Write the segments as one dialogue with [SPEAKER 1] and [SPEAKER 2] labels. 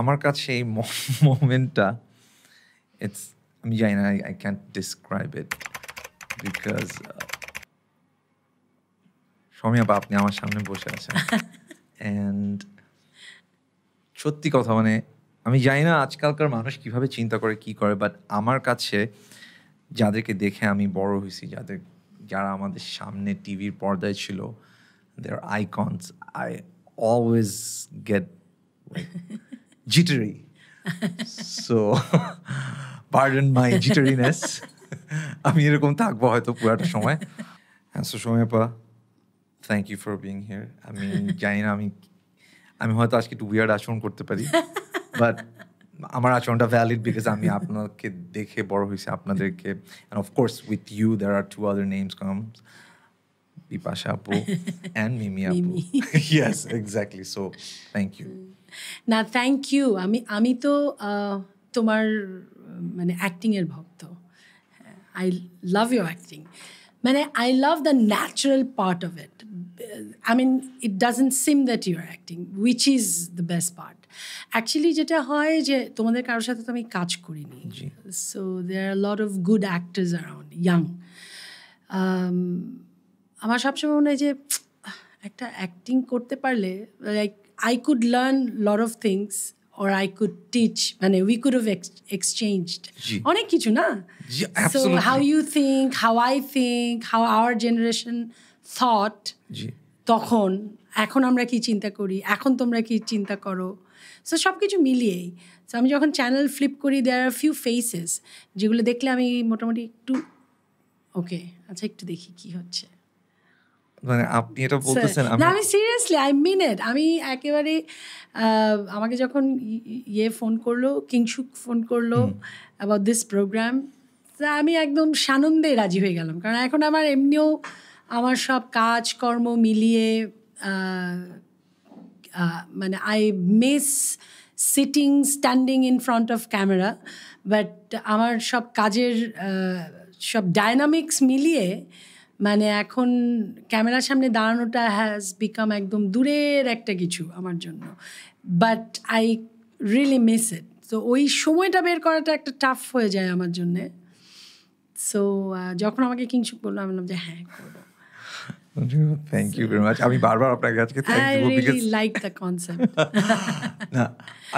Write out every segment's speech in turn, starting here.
[SPEAKER 1] আমার কাছে এই মোমেন্টটা ইটস আমি জানি না I can describe it because সময় বা আপনি আমার সামনে বসে আছেন অ্যান্ড সত্যি কথা মানে আমি জানি না আজকালকার মানুষ কিভাবে চিন্তা করে কি করে বাট আমার কাছে যাদেরকে দেখে আমি বড় হয়েছি যাদের যারা আমাদের সামনে টিভির পর্দায় ছিল their icons I always get jittery. so, pardon my jitteriness. আমি এরকম থাকবো হয়তো পুরাটা সময় হ্যাঁ সো সময় পা thank you for being here আমি জানি না আমি আমি হয়তো আজকে একটু উইয়ার্ড আচরণ করতে পারি বাট আমার আচরণটা ভ্যালিড বিকজ আমি আপনাকে দেখে বড় হয়েছি আপনাদেরকে and of course with you there are two other names comes Bipasha আপু অ্যান্ড মিমি আপু yes exactly so thank you
[SPEAKER 2] না থ্যাংক ইউ আমি আমি তো তোমার মানে অ্যাক্টিংয়ের ভক্ত আই লাভ ইউর অ্যাক্টিং মানে I love the natural part of it I mean it doesn't seem that your acting which is the best part actually যেটা হয় যে তোমাদের কারোর সাথে তো আমি কাজ করিনি so there are lot of good actors around young আমার সবসময় মনে হয় যে একটা অ্যাক্টিং করতে পারলে like I could learn a lot of things or I could teach মানে we could have ex- exchanged অনেক কিছু না so how you think how I think how our generation thought তখন এখন আমরা কি চিন্তা করি এখন তোমরা কি চিন্তা করো সো সব কিছু মিলিয়েই সো আমি যখন চ্যানেল ফ্লিপ করি দেয়ার আর ফিউ ফেসেস যেগুলো দেখলে আমি মোটামুটি একটু ওকে আচ্ছা একটু দেখি কি হচ্ছে
[SPEAKER 1] মানে আপনি এটা বলতেছেন আমি
[SPEAKER 2] সিরিয়াসলি আই মিন ইট আমি একেবারে আমাকে যখন ইয়ে ফোন করলো কিংশুক ফোন করলো অ্যাবাউট দিস প্রোগ্রাম তা আমি একদম সানন্দে রাজি হয়ে গেলাম কারণ এখন আমার এমনিও আমার সব কাজকর্ম মিলিয়ে মানে I miss sitting standing in front of camera but আমার সব কাজের সব ডায়নামিক্স মিলিয়ে মানে এখন ক্যামেরার সামনে দাঁড়ানোটা হ্যাজ বিকাম একদম দূরের একটা কিছু আমার জন্য but I really miss it তো ওই সময়টা বের করাটা একটা টাফ হয়ে যায় আমার জন্যে সো যখন আমাকে কিংশুক বললো আমি বললাম যে হ্যাঁ করবো
[SPEAKER 1] থ্যাংক ইউ ভেরি মাচ আমি বারবার আপনার কাছে thank you because
[SPEAKER 2] like the concept
[SPEAKER 1] না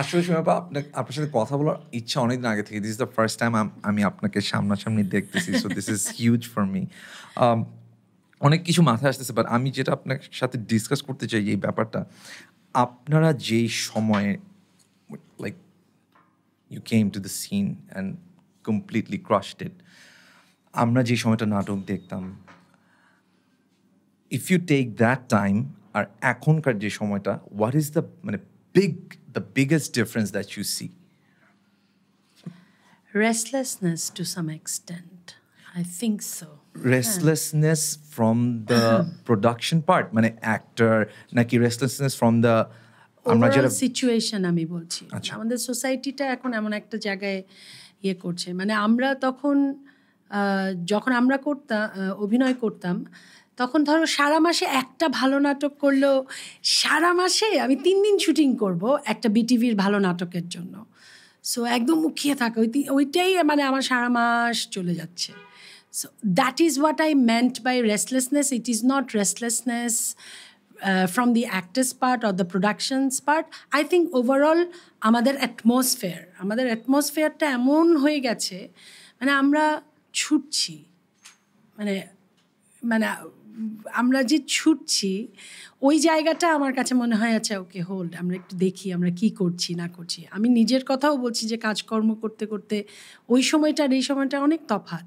[SPEAKER 1] আসলে সময় আপনার আপনার সাথে কথা বলার ইচ্ছা অনেক দিন আগে থেকে this is the first time আমি আপনাকে সামনাসামনি দেখতেছি so this is huge for me অনেক কিছু মাথায় আসতেছে বাট আমি যেটা আপনার সাথে ডিসকাস করতে চাই এই ব্যাপারটা আপনারা যেই সময়ে like you came to the scene and completely crashed it আমরা যে সময়টা নাটক দেখতাম if you take that time আর এখনকার যে সময়টা হোয়াট ইজ দ্য মানে big the biggest difference that you see
[SPEAKER 2] restlessness to some extent I think so
[SPEAKER 1] restlessness from the production part মানে অ্যাক্টর নাকি রেস্টলেসনেস ফ্রম দ্য আমরা যারা
[SPEAKER 2] situation আমি বলছি আচ্ছা। আমাদের সোসাইটিটা এখন এমন একটা জায়গায় ইয়ে করছে মানে আমরা তখন যখন আমরা করতাম অভিনয় করতাম তখন ধরো সারা মাসে একটা ভালো নাটক করলো সারা মাসে আমি তিন দিন শুটিং করব একটা বিটিভির ভালো নাটকের জন্য সো একদম মুখিয়ে থাকে ওই ওইটাই মানে আমার সারা মাস চলে যাচ্ছে so that is what I meant by restlessness it is not restlessness from the actors part or the productions part I think overall আমাদের অ্যাটমসফেয়ার আমাদের অ্যাটমসফেয়ারটা এমন হয়ে গেছে মানে আমরা ছুটছি মানে মানে আমরা যে ছুটছি ওই জায়গাটা আমার কাছে মনে হয় আচ্ছা ওকে হোল্ড আমরা একটু দেখি আমরা কি করছি না করছি আমি নিজের কথাও বলছি যে কাজকর্ম করতে করতে ওই সময়টার এই সময়টা অনেক তফাত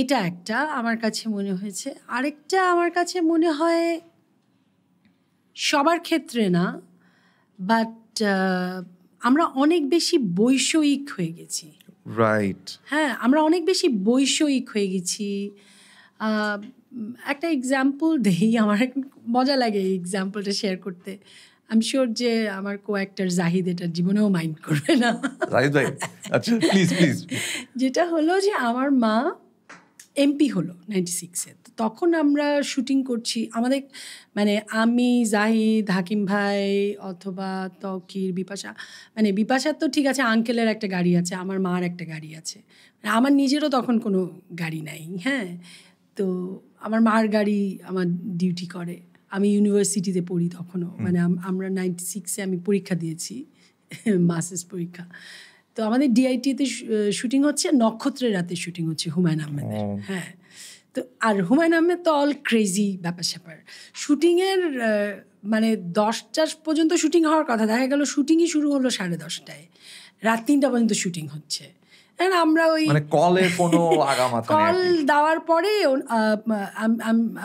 [SPEAKER 2] এটা একটা আমার কাছে মনে হয়েছে আরেকটা আমার কাছে মনে হয় সবার ক্ষেত্রে না বাট আমরা অনেক বেশি বৈষয়িক হয়ে গেছি রাইট হ্যাঁ আমরা অনেক বেশি বৈষয়িক হয়ে গেছি একটা এক্সাম্পল দেই আমার মজা লাগে এই এক্সাম্পলটা শেয়ার করতে আমি শিওর যে আমার কো অ্যাক্টার জাহিদ এটার জীবনেও মাইন্ড করবে না
[SPEAKER 1] জাহিদ ভাই আচ্ছা প্লিজ প্লিজ
[SPEAKER 2] যেটা হলো যে আমার মা এমপি হলো নাইনটি সিক্সে তখন আমরা শুটিং করছি আমাদের মানে আমি জাহিদ হাকিম ভাই অথবা তকির বিপাশা মানে বিপাশার তো ঠিক আছে আঙ্কেলের একটা গাড়ি আছে আমার মার একটা গাড়ি আছে মানে আমার নিজেরও তখন কোনো গাড়ি নাই হ্যাঁ তো আমার মার গাড়ি আমার ডিউটি করে আমি ইউনিভার্সিটিতে পড়ি তখনও মানে আমরা নাইনটি সিক্সে আমি পরীক্ষা দিয়েছি মাসেস পরীক্ষা তো আমাদের ডিআইটিতে শুটিং হচ্ছে নক্ষত্রের রাতে শুটিং হচ্ছে হুমায়ুন আহমেদের হ্যাঁ তো আর হুমায়ুন আহমেদ তো অল ক্রেজি ব্যাপার স্যাপার শুটিংয়ের মানে দশটা পর্যন্ত শুটিং হওয়ার কথা দেখা গেল শুটিংই শুরু হলো সাড়ে দশটায় রাত তিনটা পর্যন্ত শুটিং হচ্ছে আমরা ওই মানে কলে কোনো আগামাথা কল দেওয়ার পরে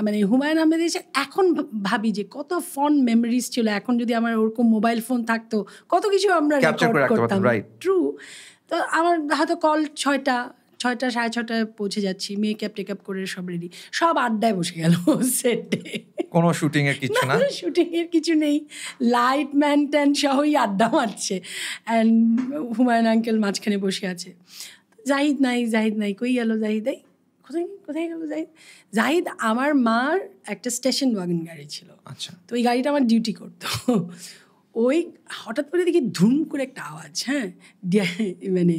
[SPEAKER 2] মানে হুমায়ুন আহমেদ এসে এখন ভাবি যে কত ফন মেমোরিজ ছিল এখন যদি আমার ওরকম মোবাইল ফোন থাকতো কত কিছু আমরা রেকর্ড করতাম ট্রু তো আমার হয়তো কল ছয়টা ছয়টা সাড়ে ছটায় পৌঁছে যাচ্ছি মেকআপ টেকআপ করে সব রেডি সব আড্ডায় বসে গেল সেটে
[SPEAKER 1] কোনো শুটিং এর কিছু না
[SPEAKER 2] শুটিং এর কিছু নেই লাইট ম্যান ট্যান সহই আড্ডা মারছে অ্যান্ড হুমায়ুন আঙ্কেল মাঝখানে বসে আছে জাহিদ নাই জাহিদ নাই কই গেল জাহিদ এই কোথায় কোথায় গেল জাহিদ জাহিদ আমার মার একটা স্টেশন ওয়াগন গাড়ি ছিল আচ্ছা তো ওই গাড়িটা আমার ডিউটি করতো ওই হঠাৎ করে দেখি ধুম করে একটা আওয়াজ হ্যাঁ ডিআই মানে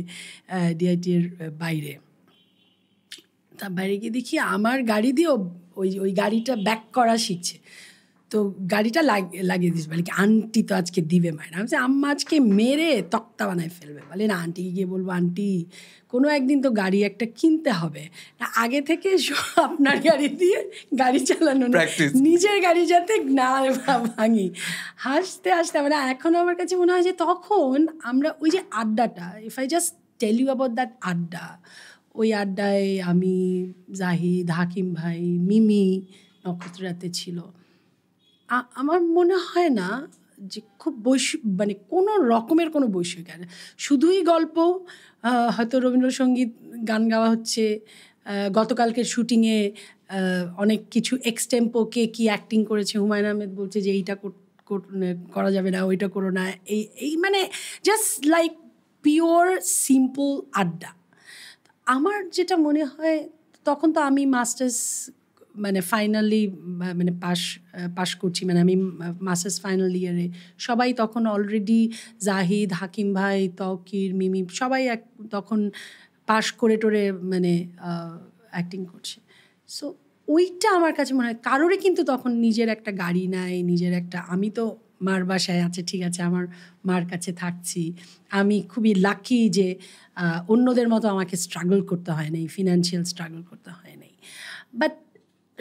[SPEAKER 2] ডিআইটির বাইরে তা বাইরে গিয়ে দেখি আমার গাড়ি দিয়ে ওই ওই গাড়িটা ব্যাক করা শিখছে তো গাড়িটা লাগিয়ে দিস বলে কি আন্টি তো আজকে দিবে মায়ের আমি আম্মা আজকে মেরে তক্তা বানায় ফেলবে বলে না আন্টিকে গিয়ে বলবো আন্টি কোনো একদিন তো গাড়ি একটা কিনতে হবে না আগে থেকে আপনার গাড়ি দিয়ে গাড়ি চালানো নিজের গাড়ি যাতে না ভাঙি হাসতে হাসতে মানে এখন আমার কাছে মনে হয় যে তখন আমরা ওই যে আড্ডাটা if I just tell you about that আড্ডা ওই আড্ডায় আমি জাহিদ হাকিম ভাই মিমি নক্ষত্র রাতে ছিল আমার মনে হয় না যে খুব বৈশ মানে কোনো রকমের কোনো বৈষয়িক গান শুধুই গল্প হয়তো রবীন্দ্রসঙ্গীত গান গাওয়া হচ্ছে গতকালকের শুটিংয়ে অনেক কিছু এক্সটেম্পো কে কী অ্যাক্টিং করেছে হুমায়ুন আহমেদ বলছে যে এইটা মানে করা যাবে না ওইটা করো না এই এই মানে জাস্ট লাইক পিওর সিম্পল আড্ডা আমার যেটা মনে হয় তখন তো আমি মাস্টার্স মানে ফাইনালি মানে পাশ পাশ করছি মানে আমি মাস্টার্স ফাইনাল ইয়ারে সবাই তখন অলরেডি জাহিদ হাকিম ভাই তকির মিমি সবাই এক তখন পাশ করে টোরে মানে অ্যাক্টিং করছে সো ওইটা আমার কাছে মনে হয় কারোরই কিন্তু তখন নিজের একটা গাড়ি নাই নিজের একটা আমি তো মার বাসায় আছে ঠিক আছে আমার মার কাছে থাকছি আমি খুবই লাকি যে অন্যদের মতো আমাকে স্ট্রাগল করতে হয় নাই ফিনান্সিয়াল স্ট্রাগল করতে হয় নাই বাট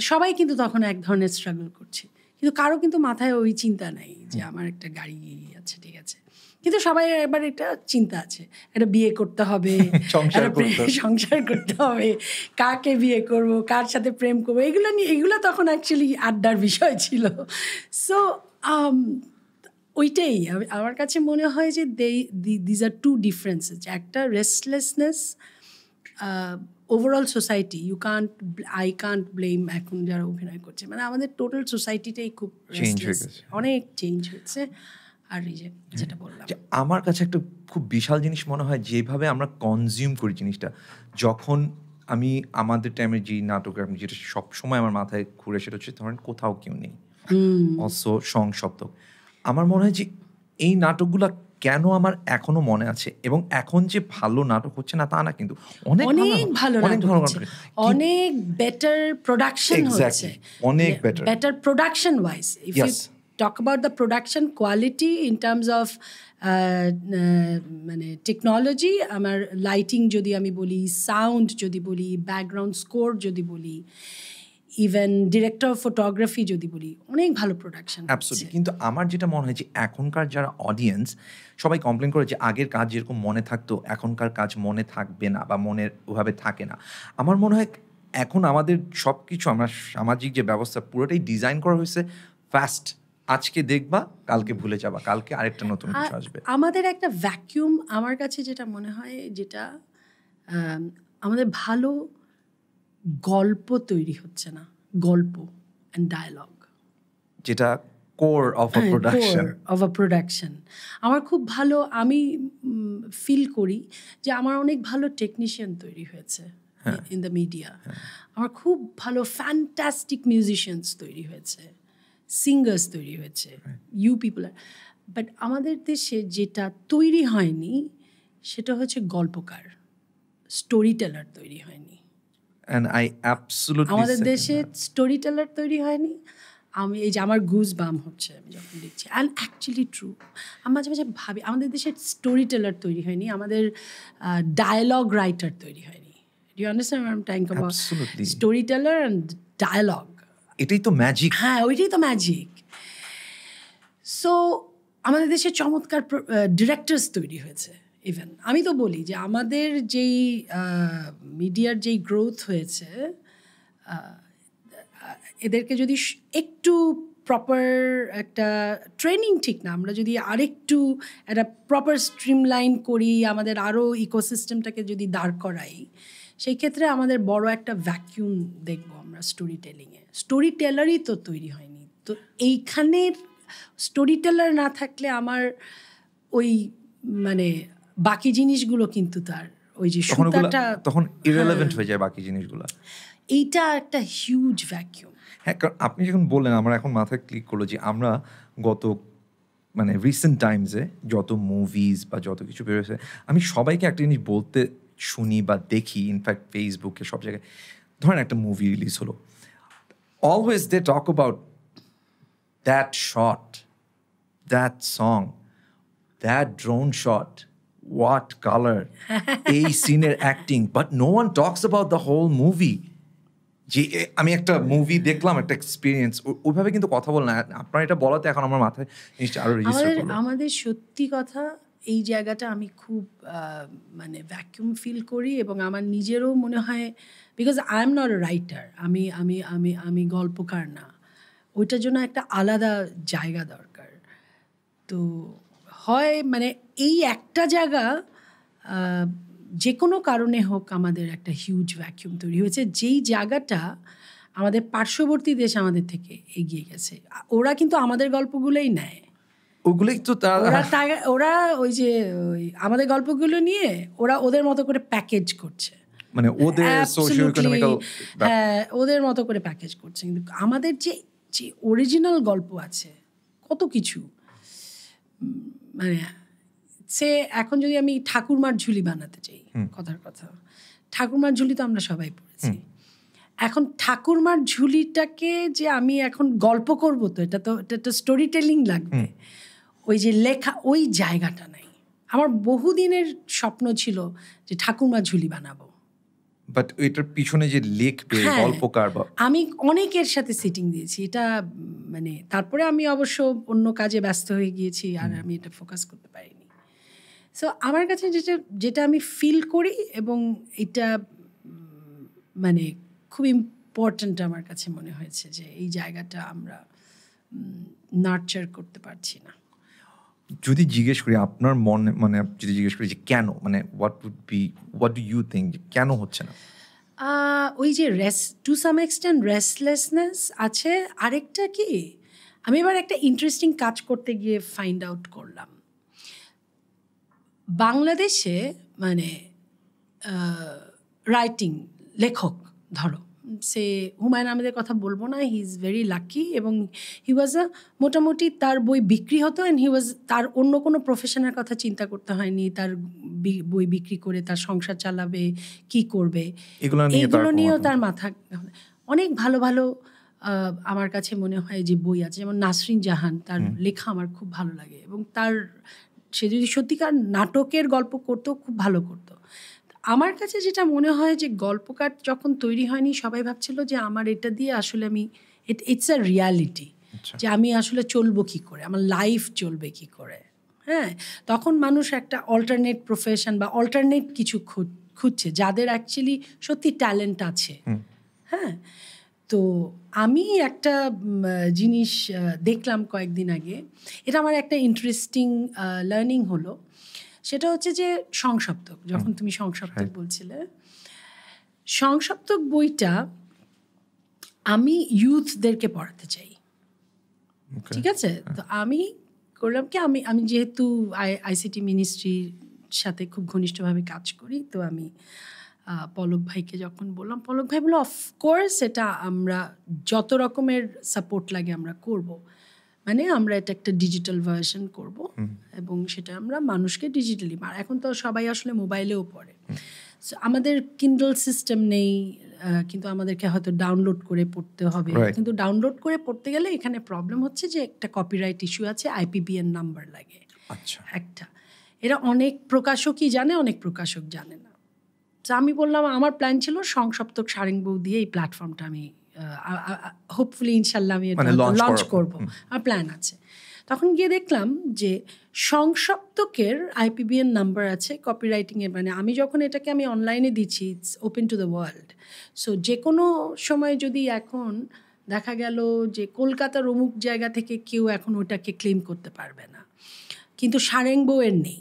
[SPEAKER 2] সবাই কিন্তু তখন এক ধরনের স্ট্রাগল করছে কিন্তু কারো কিন্তু মাথায় ওই চিন্তা নাই যে আমার একটা গাড়ি আছে ঠিক আছে কিন্তু সবাই এবার একটা চিন্তা আছে একটা বিয়ে করতে হবে সংসার করতে হবে কাকে বিয়ে করব কার সাথে প্রেম করবো এগুলো নিয়ে এগুলো তখন অ্যাকচুয়ালি আড্ডার বিষয় ছিল সো um, ওইটাই আমার কাছে মনে হয় যে they these are two differences একটা restlessness overall society you can't I can't blame এখন যারা অভিনয় করছে মানে আমাদের টোটাল সোসাইটিটাই খুব অনেক চেঞ্জ হয়েছে আর যে যেটা বললাম
[SPEAKER 1] আমার কাছে একটা খুব বিশাল জিনিস মনে হয় যেভাবে আমরা কনজিউম করি জিনিসটা যখন আমি আমাদের টাইমে যে নাটক আমি যেটা সবসময় আমার মাথায় ঘুরে সেটা হচ্ছে ধরেন কোথাও কেউ নেই অস সংসপ্তক আমার মনে হয় যে এই নাটকগুলো কেন আমার এখনো মনে আছে এবং এখন যে ভালো নাটক হচ্ছে না তা না কিন্তু অনেক অনেক ভালো অনেক ভালো
[SPEAKER 2] অনেক বেটার প্রোডাকশন হচ্ছে অনেক better better production wise if you talk about the production quality in terms of মানে টেকনোলজি আমার লাইটিং যদি আমি বলি সাউন্ড যদি বলি ব্যাকগ্রাউন্ড স্কোর যদি বলি ইভেন ডিরেক্টর অফ ফটোগ্রাফি যদি বলি অনেক ভালো প্রোডাকশন অ্যাবসলিউটলি
[SPEAKER 1] কিন্তু আমার যেটা মনে হয় যে এখনকার যারা অডিয়েন্স সবাই কমপ্লেন করে যে আগের কাজ যেরকম মনে থাকতো এখনকার কাজ মনে থাকবে না বা মনের ওভাবে থাকে না আমার মনে হয় এখন আমাদের সব কিছু আমরা সামাজিক যে ব্যবস্থা পুরোটাই ডিজাইন করা হয়েছে ফাস্ট আজকে দেখবা কালকে ভুলে যাবা কালকে আরেকটা নতুন কিছু আসবে
[SPEAKER 2] আমাদের একটা ভ্যাকিউম আমার কাছে যেটা মনে হয় যেটা আমাদের ভালো গল্প তৈরি হচ্ছে না গল্প অ্যান্ড ডায়ালগ
[SPEAKER 1] যেটা core of production
[SPEAKER 2] of a production আমার খুব ভালো আমি ফিল করি যে আমার অনেক ভালো টেকনিশিয়ান তৈরি হয়েছে ইন দ্য মিডিয়া আমার খুব ভালো ফ্যান্টাস্টিক মিউজিশিয়ানস তৈরি হয়েছে সিঙ্গার্স তৈরি হয়েছে ইউ পিপল আর বাট আমাদের দেশে যেটা তৈরি হয়নি সেটা হচ্ছে গল্পকার স্টোরি টেলার তৈরি হয়নি
[SPEAKER 1] অ্যান্ড আই অ্যাবসলুটলি আমাদের দেশে
[SPEAKER 2] স্টোরি টেলার তৈরি হয়নি আমি এই যে আমার গুজ বাম হচ্ছে আমি যখন দেখছি অ্যান্ড অ্যাকচুয়ালি ট্রু আমি মাঝে মাঝে ভাবি আমাদের দেশে স্টোরি টেলার তৈরি হয়নি আমাদের ডায়লগ রাইটার তৈরি হয়নি you understand I am tank storyteller and dialogue এটাই তো ম্যাজিক হ্যাঁ ওইটাই তো ম্যাজিক সো আমাদের দেশে চমৎকার ডিরেক্টরস তৈরি হয়েছে ইভেন আমি তো বলি যে আমাদের যেই মিডিয়ার যেই গ্রোথ হয়েছে এদেরকে যদি একটু প্রপার একটা ট্রেনিং ঠিক না আমরা যদি আরেকটু একটা প্রপার স্ট্রিমলাইন করি আমাদের আরও ইকোসিস্টেমটাকে যদি দাঁড় করাই সেই ক্ষেত্রে আমাদের বড় একটা ভ্যাকিউম দেখব আমরা স্টোরি টেলিংয়ে স্টোরি টেলারই তো তৈরি হয়নি তো এইখানের স্টোরি টেলার না থাকলে আমার ওই মানে বাকি জিনিসগুলো কিন্তু তার ওই যে সুতাটা তখন ইরেলেভেন্ট হ্যাঁ।
[SPEAKER 1] হয়ে যায় বাকি জিনিসগুলো
[SPEAKER 2] এইটা একটা হিউজ ভ্যাকিউম
[SPEAKER 1] হ্যাঁ কারণ আপনি যখন বললেন আমার এখন মাথায় ক্লিক করলো যে আমরা গত মানে রিসেন্ট টাইমসে যত মুভিজ বা যত কিছু বেরোয়েছে আমি সবাইকে একটা জিনিস বলতে শুনি বা দেখি ইনফ্যাক্ট ফেসবুকে সব জায়গায় ধরেন একটা মুভি রিলিজ হলো always they talk about that shot that song that drone shot what color এই সিনের acting but no one talks about the whole movie যে আমি একটা মুভি দেখলাম একটা এক্সপিরিয়েন্স ওইভাবে কিন্তু কথা বল না আপনার এটা বলাতে এখন আমার মাথায় জিনিসটা আরো রেজিস্টার
[SPEAKER 2] আমাদের সত্যি কথা এই জায়গাটা আমি খুব মানে ভ্যাকিউম ফিল করি এবং আমার নিজেরও মনে হয় because I am not writer আমি আমি আমি আমি গল্পকার না ওইটার জন্য একটা আলাদা জায়গা দরকার তো হয় মানে এই একটা জায়গা যে কোনো কারণে হোক আমাদের একটা হিউজ ভ্যাকিউম তৈরি হয়েছে যেই জায়গাটা আমাদের পার্শ্ববর্তী দেশ আমাদের থেকে এগিয়ে গেছে ওরা কিন্তু আমাদের গল্পগুলোই নেয়
[SPEAKER 1] ওগুলোই তো ওরা
[SPEAKER 2] ওরা ওই যে আমাদের গল্পগুলো নিয়ে ওরা ওদের মতো করে প্যাকেজ করছে মানে ওদের হ্যাঁ ওদের মতো করে প্যাকেজ করছে কিন্তু আমাদের যে যে অরিজিনাল গল্প আছে কত কিছু মানে সে এখন যদি আমি ঠাকুরমার ঝুলি বানাতে চাই কথার কথা ঠাকুরমার ঝুলি তো আমরা সবাই পড়েছি এখন ঠাকুরমার ঝুলিটাকে যে আমি এখন গল্প করব তো এটা তো এটা তো স্টোরি টেলিং লাগবে ওই যে লেখা ওই জায়গাটা নাই আমার বহুদিনের স্বপ্ন ছিল যে ঠাকুরমার ঝুলি বানাবো
[SPEAKER 1] বাট এটার পিছনে যে লিখবে হ্যাঁ। গল্পকার বা
[SPEAKER 2] আমি অনেকের সাথে সিটিং দিয়েছি এটা মানে তারপরে আমি অবশ্য অন্য কাজে ব্যস্ত হয়ে গিয়েছি আর আমি এটা ফোকাস করতে পারিনি সো আমার কাছে যেটা যেটা আমি ফিল করি এবং এটা মানে খুব ইম্পর্ট্যান্ট আমার কাছে মনে হয়েছে যে এই জায়গাটা আমরা নার্চার করতে পারছি না
[SPEAKER 1] যদি জিজ্ঞেস করি আপনার মনে মানে যদি জিজ্ঞেস করি যে কেন মানে what would be what do you think কেন হচ্ছে না
[SPEAKER 2] ওই যে race to some extent restlessness আছে আরেকটা কি আমি এবার একটা ইন্টারেস্টিং কাজ করতে গিয়ে ফাইন্ড আউট করলাম বাংলাদেশে মানে রাইটিং লেখক ধরো সে হুমায়ুন আহমেদের কথা বলবো না হি ইজ ভেরি লাকি এবং হি ওয়াজ আ মোটামুটি তার বই বিক্রি হতো অ্যান্ড হি ওয়াজ তার অন্য কোনো প্রফেশনের কথা চিন্তা করতে হয়নি তার বই বিক্রি করে তার সংসার চালাবে কি করবে এগুলো নিয়েও তার মাথা অনেক ভালো ভালো আমার কাছে মনে হয় যে বই আছে যেমন নাসরিন জাহান তার লেখা আমার খুব ভালো লাগে এবং তার সে যদি সত্যিকার নাটকের গল্প করতো খুব ভালো করতো আমার কাছে যেটা মনে হয় যে গল্পকার যখন তৈরি হয়নি সবাই ভাবছিল যে আমার এটা দিয়ে আসলে আমি ইটস আ রিয়ালিটি যে আমি আসলে চলবো কি করে আমার লাইফ চলবে কি করে হ্যাঁ তখন মানুষ একটা অল্টারনেট প্রফেশন বা অল্টারনেট কিছু খুঁজছে যাদের অ্যাকচুয়ালি সত্যি ট্যালেন্ট আছে হ্যাঁ তো আমি একটা জিনিস দেখলাম কয়েকদিন আগে এটা আমার একটা ইন্টারেস্টিং লার্নিং হলো সেটা হচ্ছে যে সংসপ্তক যখন তুমি সংসপ্তক বলছিলে সংসপ্তক বইটা আমি ইউথদেরকে পড়াতে চাই ঠিক আছে হ্যাঁ। তো আমি করলাম কি আমি আমি যেহেতু আইসিটি মিনিস্ট্রির সাথে খুব ঘনিষ্ঠভাবে কাজ করি তো আমি পলক ভাইকে যখন বললাম পলক ভাই বললো অফকোর্স এটা আমরা যত রকমের সাপোর্ট লাগে আমরা করব মানে আমরা এটা একটা ডিজিটাল ভার্সন করব এবং সেটা আমরা মানুষকে ডিজিটালি মার এখন তো সবাই আসলে মোবাইলেও পড়ে আমাদের কিন্ডল সিস্টেম নেই কিন্তু আমাদেরকে হয়তো ডাউনলোড করে পড়তে হবে কিন্তু ডাউনলোড করে পড়তে গেলে এখানে প্রবলেম হচ্ছে যে একটা কপিরাইট ইস্যু আছে আইপিবিএন নাম্বার লাগে আচ্ছা একটা এরা অনেক প্রকাশকই জানে অনেক প্রকাশক জানে না তো আমি বললাম আমার প্ল্যান ছিল সংসপ্তক সারেং বউ দিয়ে এই প্ল্যাটফর্মটা আমি হোপফুলি ইনশাল্লাহ আমি লঞ্চ মানে করব আর প্ল্যান আছে তখন গিয়ে দেখলাম যে সংসপ্তকের আইপিবিএন নাম্বার আছে কপিরাইটিংয়ের মানে আমি যখন এটাকে আমি অনলাইনে দিচ্ছি it's open to the world so যে কোনো সময় যদি এখন দেখা গেল যে কলকাতার অমুক জায়গা থেকে কেউ এখন ওটাকে ক্লেম করতে পারবে না কিন্তু সারেং বউয়ের নেই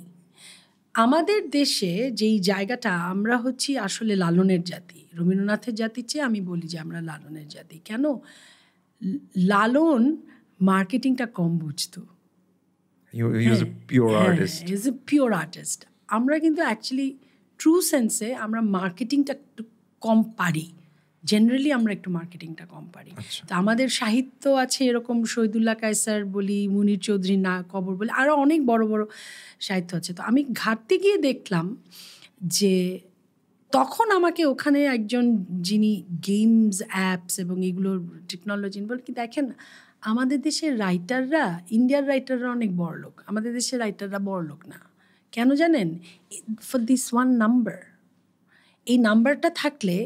[SPEAKER 2] আমাদের দেশে যেই জায়গাটা আমরা হচ্ছি আসলে লালনের জাতি রবীন্দ্রনাথের জাতি চেয়ে আমি বলি যে আমরা লালনের জাতি কেন লালন মার্কেটিংটা কম বুঝতো
[SPEAKER 1] পিওর আর্টিস্ট
[SPEAKER 2] হ্যাঁ, হ্যাঁ, হ্যাঁ, আমরা কিন্তু অ্যাকচুয়ালি ট্রু সেন্সে আমরা মার্কেটিংটা একটু কম পারি জেনারেলি আমরা একটু মার্কেটিংটা কম পারি আচ্ছা। তো আমাদের সাহিত্য আছে এরকম শহীদুল্লাহ কায়সার বলি মুনির চৌধুরী না কবর বলি আরও অনেক বড় বড় সাহিত্য আছে তো আমি ঘাটতে গিয়ে দেখলাম যে তখন আমাকে ওখানে একজন যিনি গেমস অ্যাপস এবং এগুলোর টেকনোলজি বল কি দেখেন আমাদের দেশের রাইটাররা ইন্ডিয়ার রাইটাররা অনেক বড় লোক আমাদের দেশের রাইটাররা বড় লোক না কেন জানেন ফর দিস ওয়ান নাম্বার এই নাম্বারটা থাকলে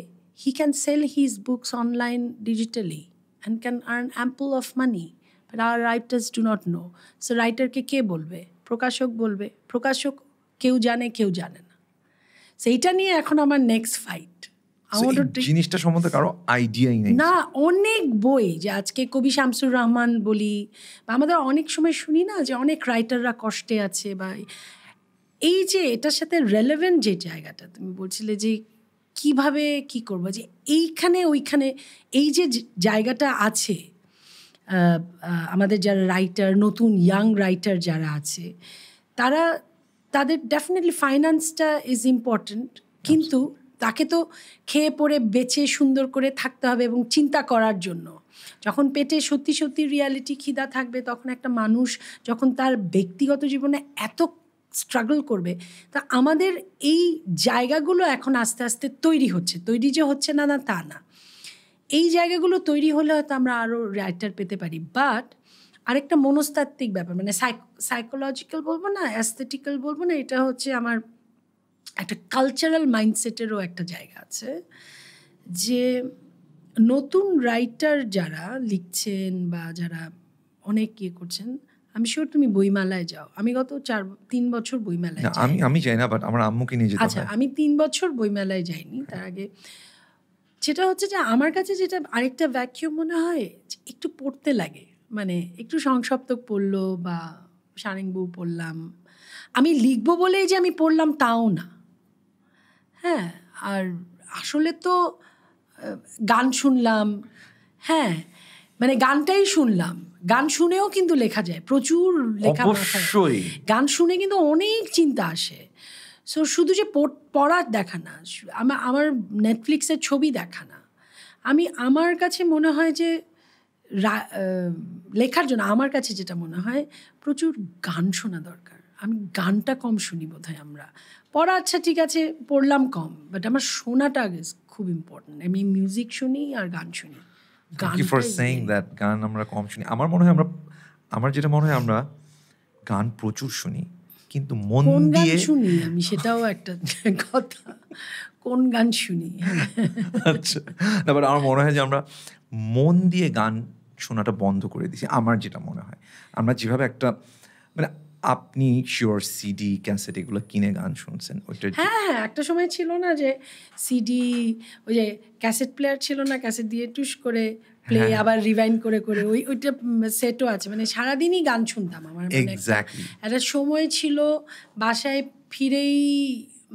[SPEAKER 2] he can sell his books online digitally and can earn ample of money but our writers do not know so রাইটারকে কে বলবে প্রকাশক বলবে প্রকাশক কেউ জানে কেউ জানে না সেইটা নিয়ে এখন আমার নেক্সট ফাইট আমাদের জিনিসটা
[SPEAKER 1] সম্বন্ধে কারো আইডিয়াই নেই
[SPEAKER 2] না অনেক বই যে আজকে কবি শামসুর রহমান বলি বা আমাদের অনেক সময় শুনি না যে অনেক রাইটাররা কষ্টে আছে বা এই যে এটার সাথে রেলেভেন্ট যে জায়গাটা তুমি বলছিলে যে কিভাবে কি করব যে এইখানে ওইখানে এই যে জায়গাটা আছে আমাদের যারা রাইটার নতুন ইয়াং রাইটার যারা আছে তারা তাদের ডেফিনেটলি ফাইন্যান্সটা ইজ ইম্পর্ট্যান্ট কিন্তু তাকে তো খেয়ে পড়ে বেঁচে সুন্দর করে থাকতে হবে এবং চিন্তা করার জন্য যখন পেটে সত্যি সত্যি রিয়ালিটি খিদা থাকবে তখন একটা মানুষ যখন তার ব্যক্তিগত জীবনে এত স্ট্রাগল করবে তা আমাদের এই জায়গাগুলো এখন আস্তে আস্তে তৈরি হচ্ছে তৈরি যে হচ্ছে না না তা না এই জায়গাগুলো তৈরি হলে হয়তো আমরা আরও রাইটার পেতে পারি বাট আরেকটা মনস্তাত্ত্বিক ব্যাপার মানে সাইকোলজিক্যাল বলবো না অ্যাস্থেটিক্যাল বলবো না এটা হচ্ছে আমার একটা কালচারাল মাইন্ডসেটেরও একটা জায়গা আছে যে নতুন রাইটার যারা লিখছেন বা যারা অনেক ইয়ে করছেন আমি শিওর তুমি বইমেলায় যাও আমি গত চার তিন বছর বইমেলায় আমি
[SPEAKER 1] আমি যাই না বাট আমার আম্মুকে নিয়ে যেতে আচ্ছা আমি
[SPEAKER 2] তিন বছর বইমেলায় যাইনি তার আগে সেটা হচ্ছে যে আমার কাছে যেটা আরেকটা ভ্যাকিউম মনে হয় একটু পড়তে লাগে মানে একটু সংসপ্তক পড়লো বা সারেং বউ পড়লাম আমি লিখবো বলেই যে আমি পড়লাম তাও না হ্যাঁ আর আসলে তো গান শুনলাম হ্যাঁ মানে গানটাই শুনলাম গান শুনেও কিন্তু লেখা যায় প্রচুর লেখা গান শুনে কিন্তু অনেক চিন্তা আসে সো শুধু যে পড়া দেখা না আমার আমার নেটফ্লিক্সের ছবি দেখা না আমি আমার কাছে মনে হয় যে লেখার জন্য আমার কাছে যেটা মনে হয় প্রচুর গান শোনা দরকার আমি গানটা কম শুনি বোধ আমরা পড়া আচ্ছা ঠিক আছে পড়লাম কম বাট আমার শোনাটা খুব ইম্পর্টেন্ট আমি মিউজিক শুনি আর গান শুনি thank you for
[SPEAKER 1] saying that গান আমরা কম শুনি আমার মনে হয় আমরা আমার যেটা মনে হয় আমরা গান প্রচুর শুনি কিন্তু মন দিয়ে
[SPEAKER 2] শুনি আমি সেটাও একটা কথা কোন গান শুনি
[SPEAKER 1] আচ্ছা তারপর আমার মনে হয় যে আমরা মন দিয়ে গান শোনাটা বন্ধ করে দিছি আমার যেটা মনে হয় আমরা যেভাবে একটা মানে আপনি শিওর সিডি ক্যাসেট এগুলো কিনে গান শুনছেন ওইটা
[SPEAKER 2] হ্যাঁ হ্যাঁ একটা সময় ছিল না যে সিডি ওই যে ক্যাসেট প্লেয়ার ছিল না ক্যাসেট দিয়ে টুস করে প্লে হ্যাঁ, হ্যাঁ। আবার রিভাইন করে করে ওই ওইটা সেটও আছে মানে সারাদিনই গান শুনতাম আমার একটা সময় ছিল বাসায় ফিরেই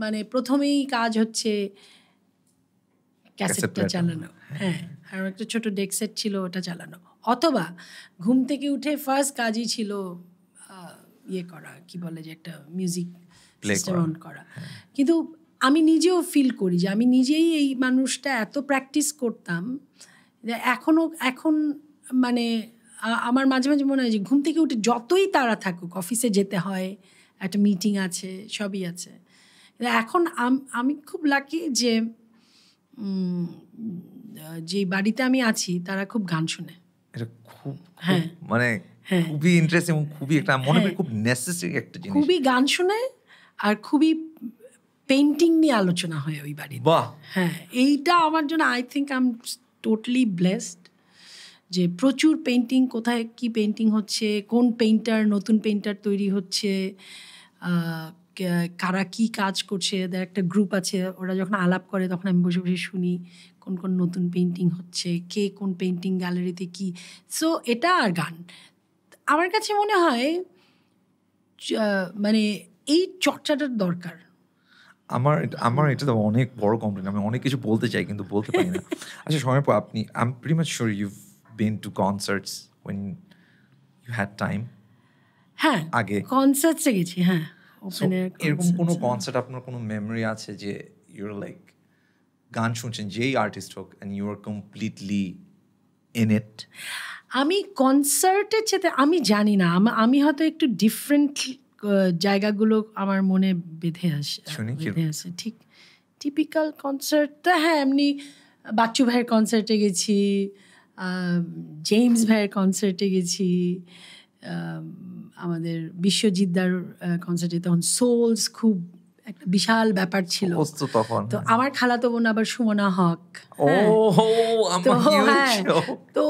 [SPEAKER 2] মানে প্রথমেই কাজ হচ্ছে ক্যাসেটটা চালানো হ্যাঁ, হ্যাঁ আর একটা ছোট ডেক্সেট সেট ছিল ওটা চালানো অথবা ঘুম থেকে উঠে ফার্স্ট কাজই ছিল ইয়ে করা কি বলে যে একটা মিউজিক সিস্টেম অন করা কিন্তু আমি নিজেও ফিল করি যে আমি নিজেই এই মানুষটা এত প্র্যাকটিস করতাম যে এখনও এখন মানে আমার মাঝে মাঝে মনে হয় যে ঘুম থেকে উঠে যতই তারা থাকুক অফিসে যেতে হয় একটা মিটিং আছে সবই আছে এখন আমি খুব লাকি যে যে বাড়িতে আমি আছি তারা খুব গান শুনে খুব হ্যাঁ মানে হ্যাঁ। খুবই ইন্টারেস্ট
[SPEAKER 1] এবং খুবই একটা মনে হয় হ্যাঁ। খুব নেসেসারি একটা জিনিস
[SPEAKER 2] খুবই গান শুনে আর খুবই পেন্টিং নিয়ে আলোচনা হয় ওই বাড়ি বাহ হ্যাঁ এইটা আমার জন্য I think I am totally blessed যে প্রচুর পেন্টিং কোথায় কি পেন্টিং হচ্ছে কোন পেইন্টার নতুন পেইন্টার তৈরি হচ্ছে কারা কি কাজ করছে এদের একটা গ্রুপ আছে ওরা যখন আলাপ করে তখন আমি বসে বসে শুনি কোন কোন নতুন পেন্টিং হচ্ছে কে কোন পেন্টিং গ্যালারিতে কি সো এটা আর গান আমার কাছে মনে হয় মানে এই চর্চাটার দরকার
[SPEAKER 1] আমার আমার এটা তো অনেক বড় কমপ্লেন আমি অনেক কিছু বলতে চাই কিন্তু বলতে পারি না আচ্ছা সময় পর আপনি I am pretty much sure you been to concerts when you had time হ্যাঁ আগে
[SPEAKER 2] কনসার্টসে গেছি হ্যাঁ এরকম কোনো
[SPEAKER 1] কনসার্ট হ্যাঁ। আপনার কোনো মেমরি আছে যে ইউর লাইক গান শুনছেন যেই আর্টিস্ট হোক and you are completely in it
[SPEAKER 2] আমি কনসার্টের চেতে আমি জানি না আমি হয়তো একটু ডিফারেন্ট জায়গাগুলো আমার মনে বেঁধে আসে বেঁধে আসে ঠিক টিপিক্যাল কনসার্ট তো হ্যাঁ এমনি বাচ্চু ভাইয়ের কনসার্টে গেছি জেমস ভাইয়ের কনসার্টে গেছি আমাদের বিশ্বজিৎদার কনসার্টে তখন সোলস খুব একটা বিশাল ব্যাপার ছিল তখন তো আমার খালাতো বোন আবার সুমনা হক হ্যাঁ। হ্যাঁ। তো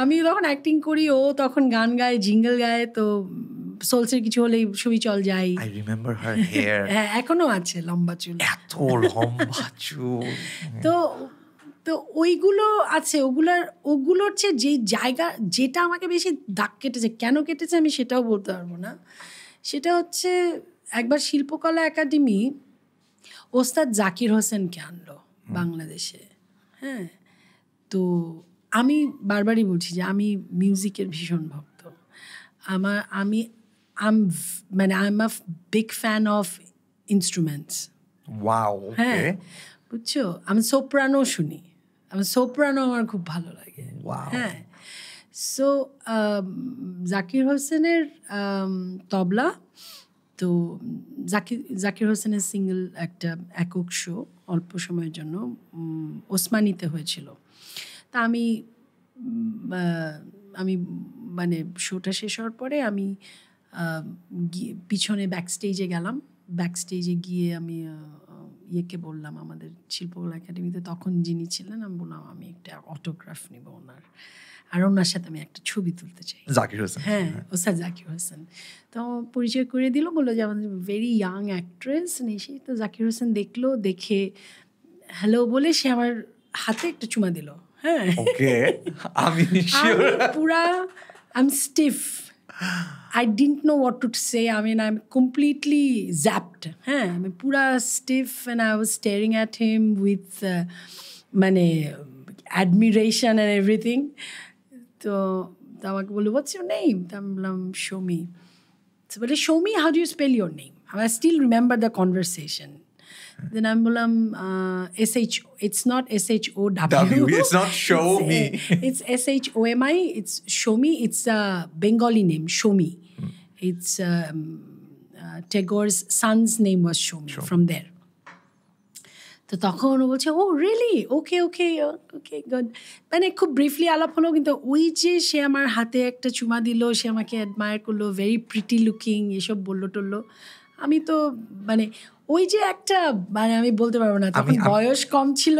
[SPEAKER 2] আমি তখন অ্যাক্টিং করি ও তখন গান গায় জিঙ্গল গায় তো সোলসের কিছু হলেই ছবি চল যাই হ্যাঁ এখনো আছে লম্বা চুল এত লম্বা তো তো ওইগুলো আছে ওগুলোর ওগুলোর চেয়ে যে জায়গা যেটা আমাকে বেশি দাগ কেটেছে কেন কেটেছে আমি সেটাও বলতে পারবো না সেটা হচ্ছে একবার শিল্পকলা একাডেমি ওস্তাদ জাকির হোসেনকে আনলো বাংলাদেশে হ্যাঁ তো আমি বারবারই বলছি যে আমি মিউজিকের ভীষণ ভক্ত আমার আমি আম মানে I am a big fan of instruments wow হ্যাঁ বুঝছো আমি সোপ্রানো শুনি আমার সোপ্রানো আমার খুব ভালো লাগে হ্যাঁ সো জাকির হোসেনের তবলা তো জাকির জাকির হোসেনের সিঙ্গেল একটা একক শো অল্প সময়ের জন্য ওসমানিতে হয়েছিল তা আমি আমি মানে শোটা শেষ হওয়ার পরে আমি পিছনে ব্যাকস্টেজে গেলাম ব্যাকস্টেজে গিয়ে আমি ইয়েকে বললাম আমাদের শিল্পকলা একাডেমিতে তখন যিনি ছিলেন আমি বললাম আমি একটা অটোগ্রাফ নিব ওনার আর ওনার সাথে আমি একটা ছবি তুলতে চাই
[SPEAKER 1] জাকির হোসেন হ্যাঁ
[SPEAKER 2] ও স্যার জাকির হোসেন তো পরিচয় করে দিল বললো যে আমাদের ভেরি ইয়াং অ্যাক্ট্রেস নিশি তো জাকির হোসেন দেখলো দেখে হ্যালো বলে সে আমার হাতে একটা চুমা দিল হ্যাঁ আমি পুরা I am stiff I didn't know what to say I mean I completely zapped হ্যাঁ আমি পুরা stiff and I was staring at him with মানে অ্যাডমিরেশন অ্যান্ড এভরিথিং তো আমাকে বললো হোয়াটস ইউর নেম তা আমি বললাম সৌমি বলে Soumi how do you spell your name I still remember the conversation Then I'm Bulam, uh, S-H, it's not S-H-O-W. W, it's not show me. it's S-H-O-M-I, uh, it's show me. It's a Bengali name, show me. Hmm. It's um, uh, Tagore's son's name was show me from there. তো তখন ও বলছে ও really ওকে ওকে okay good মানে খুব briefly আলাপ হলো কিন্তু ওই যে সে আমার হাতে একটা চুমা দিল সে আমাকে অ্যাডমায়ার করলো ভেরি প্রিটি লুকিং এসব বললো টললো আমি তো মানে ওই যে একটা মানে আমি বলতে পারবো না তখন বয়স কম ছিল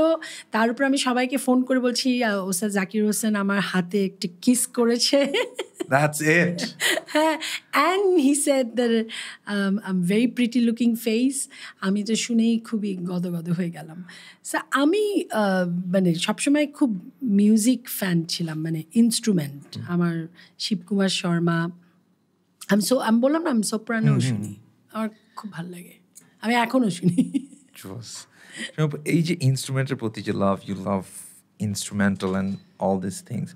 [SPEAKER 2] তার উপর আমি সবাইকে ফোন করে বলছি ওস্তাদ জাকির হোসেন আমার হাতে একটি কিস করেছে হ্যাঁ it. and he said that um, আমি তো শুনেই খুবই গদগদ হয়ে গেলাম স্যার আমি মানে সবসময় খুব মিউজিক ফ্যান ছিলাম মানে ইনস্ট্রুমেন্ট আমার শিবকুমার শর্মা আমি সো আমি বললাম না আমি সোপ্রানো শুনি আমার খুব ভালো লাগে আমি এখনও শুনি
[SPEAKER 1] এই যে ইনস্ট্রুমেন্টের প্রতি যে love you love instrumental and all this things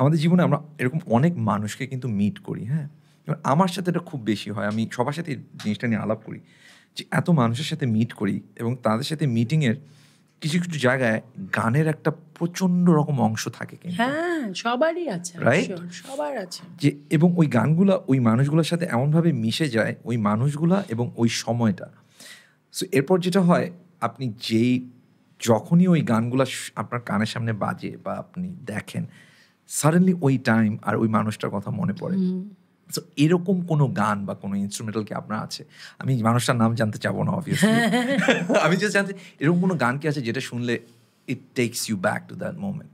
[SPEAKER 1] আমাদের জীবনে আমরা এরকম অনেক মানুষকে কিন্তু মিট করি হ্যাঁ এবার আমার সাথে এটা খুব বেশি হয় আমি সবার সাথে জিনিসটা নিয়ে আলাপ করি যে এত মানুষের সাথে মিট করি এবং তাদের সাথে মিটিংয়ের কিছু কিছু জায়গায় গানের একটা প্রচন্ড রকম অংশ থাকে কিন্তু
[SPEAKER 2] হ্যাঁ সবারই আছে রাইট সবার আছে
[SPEAKER 1] যে এবং ওই গানগুলা ওই মানুষগুলোর সাথে এমনভাবে মিশে যায় ওই মানুষগুলা এবং ওই সময়টা সো এরপর যেটা হয় আপনি যেই যখনই ওই গানগুলা আপনার কানের সামনে বাজে বা আপনি দেখেন সাডেনলি ওই টাইম আর ওই মানুষটার কথা মনে পড়ে সো এরকম কোনো গান বা কোনো ইনস্ট্রুমেন্টাল কি আপনার আছে আমি মানুষটার নাম জানতে চাবো না অবভিয়াসলি আমি যে জানতে এরকম কোনো গান কি আছে যেটা শুনলে it takes you back to that moment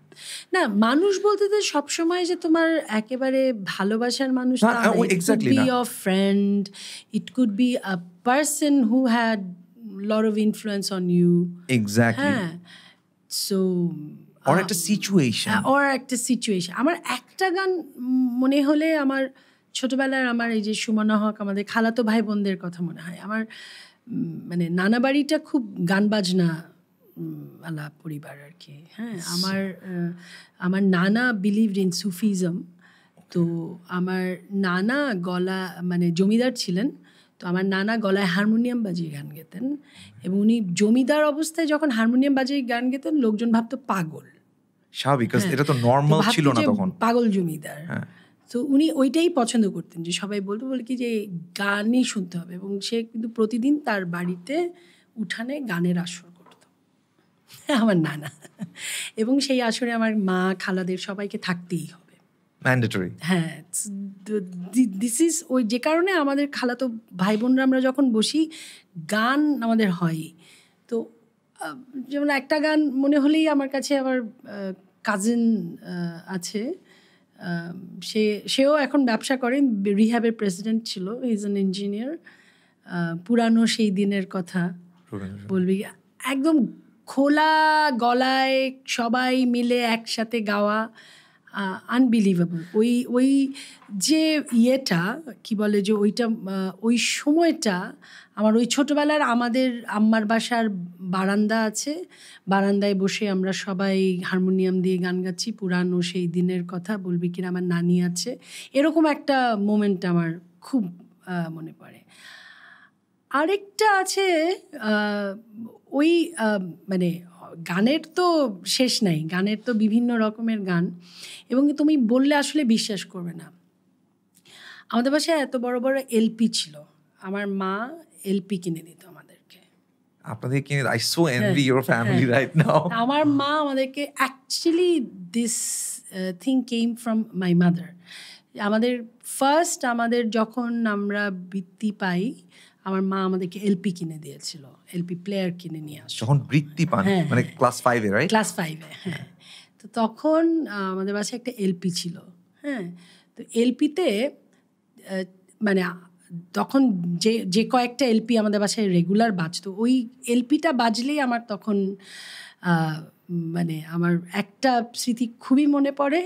[SPEAKER 2] না মানুষ বলতে তো সবসময় যে তোমার একেবারে ভালোবাসার মানুষ be a friend it could be a person who had lot of influence on you
[SPEAKER 1] exactly হ্যাঁ সো অর একটা সিচুয়েশন
[SPEAKER 2] অর একটা সিচুয়েশন আমার একটা গান মনে হলে আমার ছোটবেলার আমার এই যে সুমনা হক আমাদের খালাতো ভাই বোনদের কথা মনে হয় আমার মানে নানা বাড়িটা খুব গান বাজনা আলা পরিবার আর কি হ্যাঁ আমার আমার নানা বিলিভ ইন সুফিজম তো আমার নানা গলা মানে জমিদার ছিলেন তো আমার নানা গলায় হারমোনিয়াম বাজিয়ে গান গেতেন এবং উনি জমিদার অবস্থায় যখন হারমোনিয়াম বাজিয়ে গান গেতেন লোকজন ভাবতো পাগল
[SPEAKER 1] স্বাভাবিক হ্যাঁ, এটা তো নর্মাল ছিল না তখন
[SPEAKER 2] পাগল জমিদার হ্যাঁ তো উনি ওইটাই পছন্দ করতেন যে সবাই বলতো বলে কি যে গানই শুনতে হবে এবং সে কিন্তু প্রতিদিন তার বাড়িতে উঠানে গানের আসর করত আমার নানা এবং সেই আসরে আমার মা খালাদের সবাইকে থাকতেই হবে ম্যান্ডেটরি হ্যাঁ দিস ইজ ওই যে কারণে আমাদের খালা তো ভাই বোনরা আমরা যখন বসি গান আমাদের হয় তো যেমন একটা গান মনে হলেই আমার কাছে আমার কাজিন আছে সে সেও এখন ব্যবসা করেন রিহ্যাবের প্রেসিডেন্ট ছিল ইজ অ্যান ইঞ্জিনিয়ার পুরানো সেই দিনের কথা বলবি একদম খোলা গলায় সবাই মিলে একসাথে গাওয়া আনবিলিভেবল ওই ওই যে ইয়েটা কি বলে যে ওইটা ওই সময়টা আমার ওই ছোটোবেলার আমাদের আম্মার বাসার বারান্দা আছে বারান্দায় বসে আমরা সবাই হারমোনিয়াম দিয়ে গান গাচ্ছি পুরানো সেই দিনের কথা বলবি কিনা আমার নানি আছে এরকম একটা মোমেন্ট আমার খুব মনে পড়ে আরেকটা আছে ওই মানে গানের তো শেষ নাই গানের তো বিভিন্ন রকমের গান এবং তুমি বললে আসলে বিশ্বাস করবে না আমাদের বাসায় এত বড় বড় এলপি ছিল আমার মা এলপি কিনে দিত আমাদেরকে
[SPEAKER 1] হ্যাঁ, হ্যাঁ।
[SPEAKER 2] আমার মা আমাদেরকে actually this thing came from my mother আমাদের ফার্স্ট আমাদের যখন আমরা বৃত্তি পাই আমার মা আমাদেরকে এলপি কিনে দিয়েছিল এলপি প্লেয়ার কিনে নিয়ে
[SPEAKER 1] আস যখন বৃত্তি পান হ্যাঁ, মানে ক্লাস ফাইভে রাইট
[SPEAKER 2] ক্লাস ফাইভে হ্যাঁ তো তখন আমাদের বাসায় একটা এলপি ছিল হ্যাঁ তো এলপিতে মানে তখন যে যে কয়েকটা এলপি আমাদের বাসায় রেগুলার বাজতো ওই এলপিটা বাজলেই আমার তখন মানে আমার একটা স্মৃতি খুবই মনে পড়ে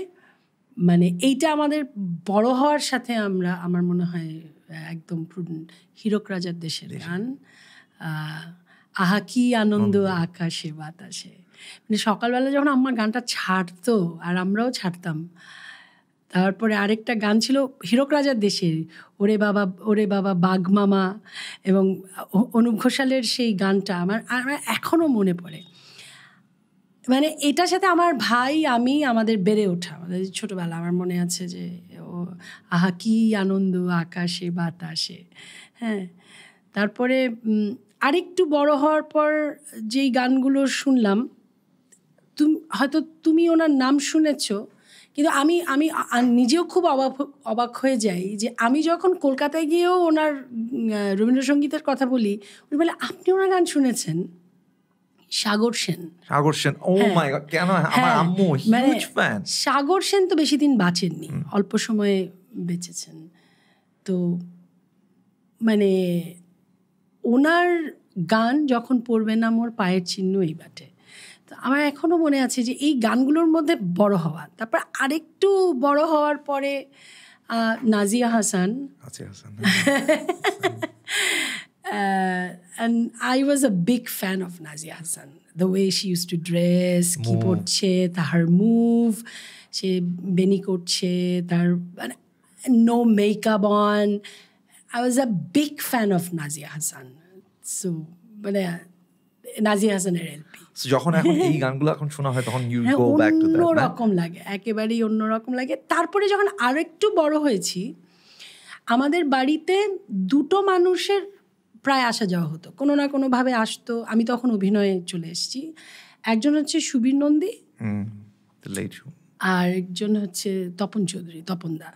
[SPEAKER 2] মানে এইটা আমাদের বড় হওয়ার সাথে আমরা আমার মনে হয় একদম প্রুডেন্ট হীরক রাজার দেশের গান আহা কি আনন্দ আকাশে বাতাসে মানে সকালবেলা যখন আমার গানটা ছাড়তো আর আমরাও ছাড়তাম তারপরে আরেকটা গান ছিল হীরক রাজার দেশের ওরে বাবা ওরে বাবা বাগমামা এবং অনুপ ঘোষালের সেই গানটা আমার আমার এখনও মনে পড়ে মানে এটার সাথে আমার ভাই আমি আমাদের বেড়ে ওঠা আমাদের ছোটোবেলা আমার মনে আছে যে আহা কি আনন্দ আকাশে বাতাসে হ্যাঁ তারপরে আরেকটু বড় হওয়ার পর যেই গানগুলো শুনলাম তুমি হয়তো তুমি ওনার নাম শুনেছ কিন্তু আমি আমি নিজেও খুব অবাক অবাক হয়ে যাই যে আমি যখন কলকাতায় গিয়েও ওনার রবীন্দ্রসঙ্গীতের কথা বলি উনি বলে আপনি ওনার গান শুনেছেন Sagar Sen
[SPEAKER 1] Sagar Sen oh my god কেন আমার হ্যাঁ, আম্মু হিউজ ফ্যান মানে
[SPEAKER 2] সাগর সেন তো বেশি দিন বাঁচেননি অল্প সময়ে বেঁচেছেন তো মানে ওনার গান যখন পড়বে না মোর পায়ের চিহ্ন এই বাটে তো আমার এখনো মনে আছে যে এই গানগুলোর মধ্যে বড় হওয়া তারপর আরেকটু বড় হওয়ার পরে Nazia Hasan Nazia Hasan Uh, and I was a big fan of Nazia Hassan. The way she used to dress, কি পরছে তাহার মুভ সে বেনি করছে তার মানে no makeup on I was a big fan of Nazia Hassan so মানে নাজিয়া হাসানের এলপি যখন এখন এই
[SPEAKER 1] গানগুলো এখন শোনা হয় তখন you go back to that অন্যরকম
[SPEAKER 2] লাগে একেবারেই অন্যরকম লাগে তারপরে যখন আরেকটু বড় হয়েছি আমাদের বাড়িতে দুটো মানুষের প্রায় আসা যাওয়া হতো কোনো না কোনোভাবে আসতো আমি তখন অভিনয়ে চলে এসেছি একজন হচ্ছে সুবীর নন্দী আর একজন হচ্ছে তপন চৌধুরী তপন দা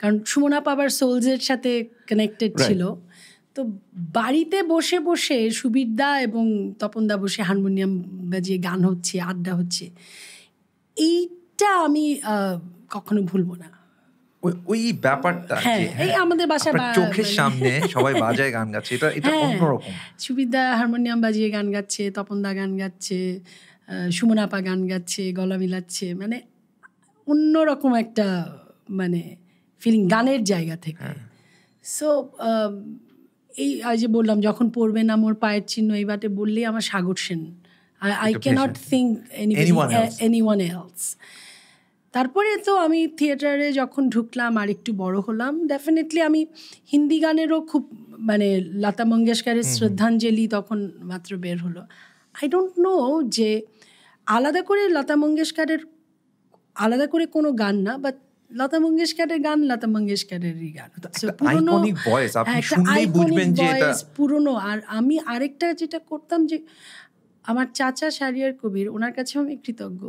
[SPEAKER 2] কারণ সুমনা পাবার সোলজের সাথে কানেক্টেড ছিল তো বাড়িতে বসে বসে সুবীর দা এবং তপন দা বসে হারমোনিয়াম বাজিয়ে গান হচ্ছে আড্ডা হচ্ছে এইটা আমি কখনো ভুলবো না
[SPEAKER 1] ওই ব্যাপারটা হ্যাঁ, এই হ্যাঁ,
[SPEAKER 2] আমাদের বাসায় চোখের মানে সামনে
[SPEAKER 1] সবাই বাজায় গান গাচ্ছে এটা এটা হ্যাঁ, অন্যরকম
[SPEAKER 2] সুবিদা হারমোনিয়াম বাজিয়ে গান গাচ্ছে তপনদা গান গাচ্ছে সুমনাপা গান গাচ্ছে গলা মিলাচ্ছে মানে অন্যরকম একটা মানে ফিলিং গানের জায়গা থেকে সো um, এই যে বললাম যখন পড়বে না মোর পায়ের চিহ্ন এই বাটে বললেই আমার Sagar Sen I can't think any anyone else তারপরে তো আমি থিয়েটারে যখন ঢুকলাম আর একটু বড় হলাম ডেফিনেটলি আমি হিন্দি গানেরও খুব মানে লতা মঙ্গেশকরের শ্রদ্ধাঞ্জলি তখন মাত্র বের হলো আই ডোন্ট নো যে আলাদা করে লতা মঙ্গেশকরের আলাদা করে কোনো গান না বাট লতা মঙ্গেশকরের গান লতা মঙ্গেশকরেরই গান পুরনো পুরনো হ্যাঁ, আর আমি আরেকটা যেটা করতাম যে আমার চাচা সারিয়ার কবির ওনার কাছে আমি কৃতজ্ঞ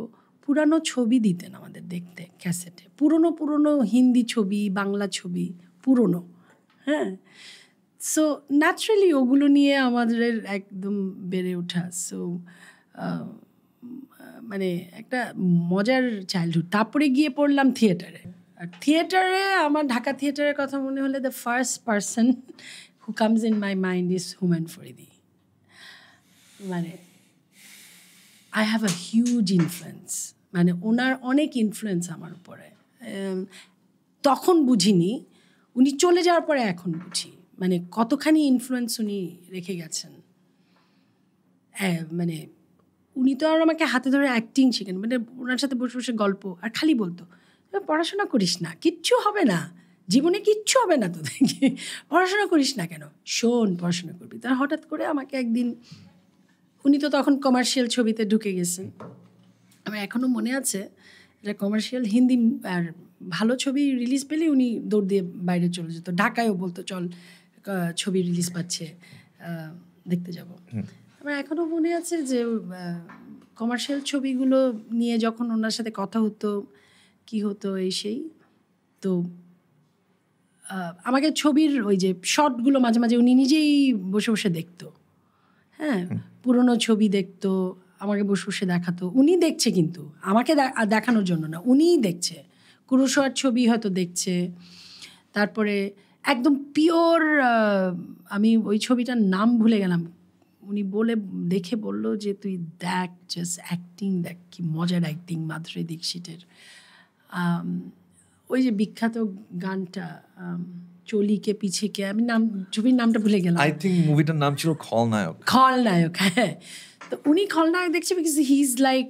[SPEAKER 2] পুরানো ছবি দিতেন আমাদের দেখতে ক্যাসেটে পুরনো পুরনো হিন্দি ছবি বাংলা ছবি পুরনো হ্যাঁ সো ন্যাচারালি ওগুলো নিয়ে আমাদের একদম বেড়ে ওঠা সো মানে একটা মজার চাইল্ডহুড তারপরে গিয়ে পড়লাম থিয়েটারে আর থিয়েটারে আমার ঢাকা থিয়েটারের কথা মনে হলে the first person who comes in my mind is Humayun Faridi মানে I have a huge influence মানে ওনার অনেক ইনফ্লুয়েন্স আমার উপরে তখন বুঝিনি উনি চলে যাওয়ার পরে এখন বুঝি মানে কতখানি ইনফ্লুয়েন্স উনি রেখে গেছেন মানে উনি তো আর আমাকে হাতে ধরে অ্যাক্টিং শেখেন মানে ওনার সাথে বসে বসে গল্প আর খালি বলতো পড়াশোনা করিস না কিচ্ছু হবে না জীবনে কিচ্ছু হবে না তো দেখি পড়াশোনা করিস না কেন শোন পড়াশোনা করবি তার হঠাৎ করে আমাকে একদিন উনি তো তখন কমার্শিয়াল ছবিতে ঢুকে গেছেন আমি এখনও মনে আছে এটা কমার্শিয়াল হিন্দি আর ভালো ছবি রিলিজ পেলে উনি দৌড় দিয়ে বাইরে চলে যেত ঢাকায়ও বলতো চল ছবি রিলিজ পাচ্ছে দেখতে যাব আমার এখনও মনে আছে যে কমার্শিয়াল ছবিগুলো নিয়ে যখন ওনার সাথে কথা হতো কি হতো এই সেই তো আমাকে ছবির ওই যে শর্টগুলো মাঝে মাঝে উনি নিজেই বসে বসে দেখতো হ্যাঁ পুরনো ছবি দেখতো আমাকে বসে বসে দেখাতো উনি দেখছে কিন্তু আমাকে দেখানোর জন্য না উনিই দেখছে কুরুশোয়ার ছবি হয়তো দেখছে তারপরে একদম পিওর আমি ওই ছবিটার নাম ভুলে গেলাম উনি বলে দেখে বলল যে তুই দেখ জাস্ট অ্যাক্টিং দেখ কি মজার অ্যাক্টিং মাধুরী দীক্ষিতের ওই যে বিখ্যাত গানটা চলিকে পিছিয়ে পিছে কে আমি নাম ছবির নামটা ভুলে গেলাম আই থিঙ্ক
[SPEAKER 1] মুভিটার নাম ছিল খলনায়ক
[SPEAKER 2] খলনায়ক হ্যাঁ তো উনি খলনায়ক দেখছে বিকজ হি ইজ লাইক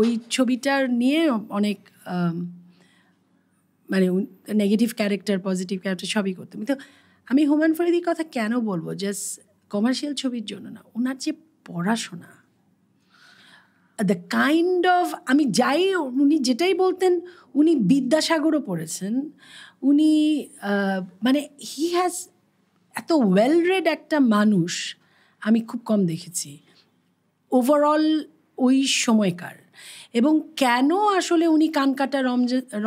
[SPEAKER 2] ওই ছবিটার নিয়ে অনেক মানে নেগেটিভ ক্যারেক্টার পজিটিভ ক্যারেক্টার সবই করতাম তো আমি হুমান ফরিদির কথা কেন বলবো জাস্ট কমার্শিয়াল ছবির জন্য না ওনার যে পড়াশোনা দ্য কাইন্ড অফ আমি যাই উনি যেটাই বলতেন উনি বিদ্যাসাগরও পড়েছেন উনি মানে হি হ্যাজ এত ওয়েল রেড একটা মানুষ আমি খুব কম দেখেছি ওভারঅল ওই সময়কার এবং কেন আসলে উনি কানকাটা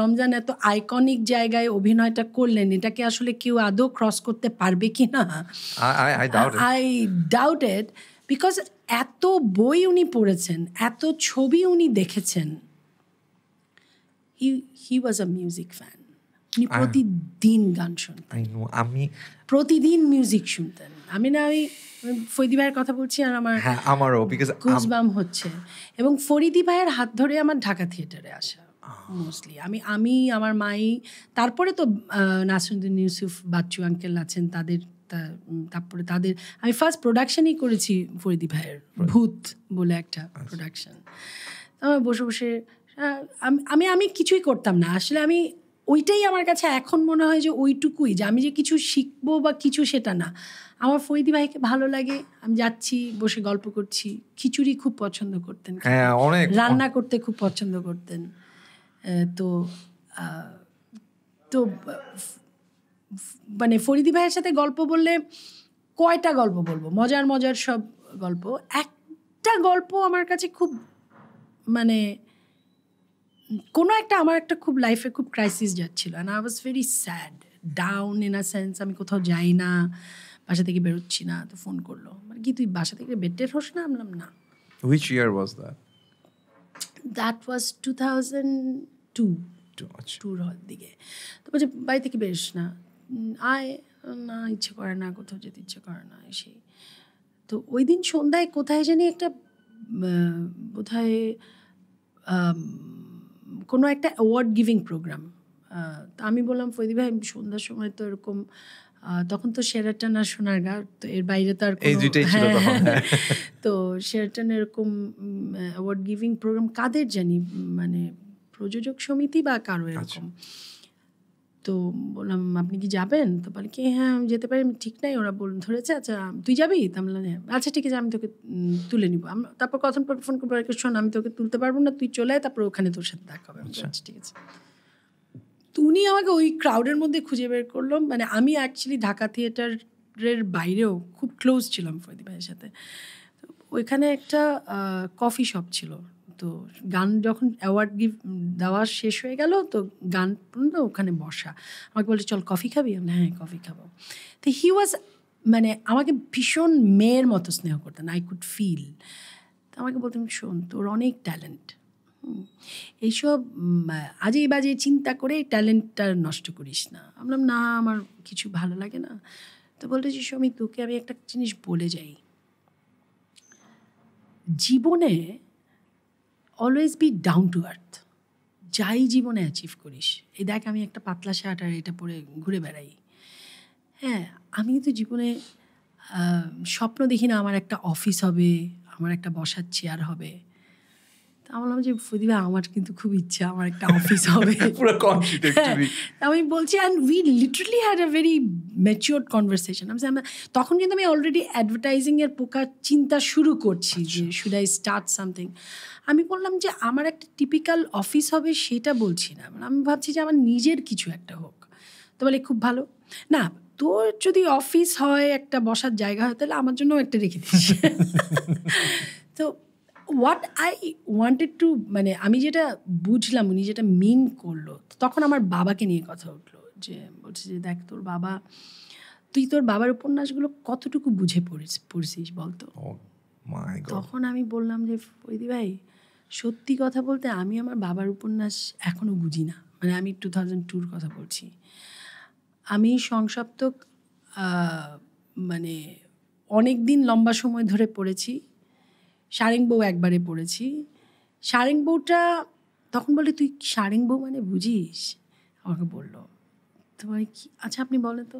[SPEAKER 2] রমজান এত আইকনিক জায়গায় অভিনয়টা করলেন এটাকে আসলে কেউ আদৌ ক্রস করতে পারবে কি না আই ডাউটেড বিকজ এত বই উনি পড়েছেন এত ছবি উনি দেখেছেন হি হি ওয়াজ আ মিউজিক ফ্যান তিনি প্রতিদিন গান শুনতেন আমি প্রতিদিন মিউজিক শুনতেন আমি না ওই ফরিদি ভাইয়ের কথা বলছি আর আমার হ্যাঁ,
[SPEAKER 1] আমারও বিকজ কুজবাম
[SPEAKER 2] হচ্ছে এবং ফরিদি ভাইয়ের হাত ধরে আমার ঢাকা থিয়েটারে আসা মোস্টলি আমি আমি আমার মাই তারপরে তো নাসরুদ্দিন ইউসুফ বাচ্চু আঙ্কেল আছেন তাদের তারপরে তাদের আমি ফার্স্ট প্রোডাকশনই করেছি ফরিদি ভাইয়ের ভূত বলে একটা প্রোডাকশন আচ্ছা। আমার বসে বসে আমি আমি কিছুই করতাম না আসলে আমি ওইটাই আমার কাছে এখন মনে হয় যে ওইটুকুই যে আমি যে কিছু শিখবো বা কিছু সেটা না আমার ফরিদি ভাইকে ভালো লাগে আমি যাচ্ছি বসে গল্প করছি খিচুড়ি খুব পছন্দ করতেন হ্যাঁ, রান্না করতে খুব পছন্দ করতেন তো তো মানে ফরিদি ভাইয়ের সাথে গল্প বললে কয়টা গল্প বলবো মজার মজার সব গল্প একটা গল্প আমার কাছে খুব মানে কোনো একটা আমার একটা খুব লাইফে খুব ক্রাইসিস যাচ্ছিল and I was very sad down in a sense আমি কোথাও যাই না বাসা থেকে বেরোচ্ছি না তো ফোন করলো মানে কি তুই বাসা থেকে বেড টেড হোস না আমলাম না
[SPEAKER 1] which year was that
[SPEAKER 2] that was two thousand two টুর হওয়ার দিকে তো বলছে বাড়ি থেকে বেরোস না আয় না ইচ্ছে করে না কোথাও যেতে ইচ্ছে করে না সেই তো ওই দিন সন্ধ্যায় কোথায় জানি একটা বোধ হয় কোনো একটা অ্যাওয়ার্ড গিভিং প্রোগ্রাম তো আমি বললাম ফৈদি ভাই সন্ধ্যার সময় তো এরকম তখন তো সেরাটান আর গা তো এর বাইরে তো আর হ্যাঁ, হ্যাঁ। হ্যাঁ। তো সেরাটান এরকম অ্যাওয়ার্ড গিভিং প্রোগ্রাম কাদের জানি মানে প্রযোজক সমিতি বা কারো এরকম আচ্ছা। তো বললাম আপনি কি যাবেন তো বলে কি হ্যাঁ আমি যেতে পারি ঠিক নাই ওরা বল ধরেছে আচ্ছা তুই যাবি তা বললাম হ্যাঁ আচ্ছা ঠিক আছে আমি তোকে তুলে নিবো তারপর কথন পর ফোন করবো শোন আমি তোকে তুলতে পারবো না তুই চলে আয় তারপর ওখানে তোর সাথে দেখা হবে আচ্ছা ঠিক আছে তো উনি আমাকে ওই ক্রাউডের মধ্যে খুঁজে বের করলো মানে আমি অ্যাকচুয়ালি ঢাকা থিয়েটারের বাইরেও খুব ক্লোজ ছিলাম ফয়দি ভাইয়ের সাথে ওইখানে একটা কফি শপ ছিল তো গান যখন অ্যাওয়ার্ড গিফ দেওয়া শেষ হয়ে গেল তো গান ওখানে বসা আমাকে বলে চল কফি খাবি আমি হ্যাঁ কফি খাবো তো হি ওয়াজ মানে আমাকে ভীষণ মেয়ের মতো স্নেহ করতেন আই কুড ফিল তো আমাকে বলতেন শোন তোর অনেক ট্যালেন্ট এইসব আজে বাজে চিন্তা করে ট্যালেন্টটা নষ্ট করিস না আমলাম না আমার কিছু ভালো লাগে না তো যে সমী তোকে আমি একটা জিনিস বলে যাই জীবনে always be down to earth যাই জীবনে অ্যাচিভ করিস এই দেখ আমি একটা পাতলা শার্ট আর এটা পরে ঘুরে বেড়াই হ্যাঁ আমি তো জীবনে স্বপ্ন দেখি না আমার একটা অফিস হবে আমার একটা বসার চেয়ার হবে তা আমি বললাম যে প্রদীপা আমার কিন্তু খুব ইচ্ছা আমার একটা অফিস হবে পুরো হ্যাঁ, আমি বলছি and we literally had a very mature conversation আমি তখন কিন্তু আমি অলরেডি অ্যাডভার্টাইজিংয়ের পোকা চিন্তা শুরু করছি যে শুড আই স্টার্ট সামথিং আমি বললাম যে আমার একটা টিপিক্যাল অফিস হবে সেটা বলছি না মানে আমি ভাবছি যে আমার নিজের কিছু একটা হোক তো বলে খুব ভালো না তোর যদি অফিস হয় একটা বসার জায়গা হয় তাহলে আমার জন্য একটা রেখে দিস তো হোয়াট আই ওয়ান্টেড টু মানে আমি যেটা বুঝলাম উনি যেটা মিন করলো তখন আমার বাবাকে নিয়ে কথা উঠলো যে বলছে যে দেখ তোর বাবা তুই তোর বাবার উপন্যাসগুলো কতটুকু বুঝে পড়ছিস বলতো oh তখন আমি বললাম যে ফৈদি ভাই সত্যি কথা বলতে আমি আমার বাবার উপন্যাস এখনও বুঝি না মানে আমি টু থাউজেন্ড টুর কথা বলছি আমি সংসপ্তক মানে অনেক দিন লম্বা সময় ধরে পড়েছি সারেং বউ একবারে পড়েছি সারেং বউটা তখন বলে তুই সারেং বউ মানে বুঝিস আমাকে বললো তোমার মানে কি আচ্ছা আপনি বলে তো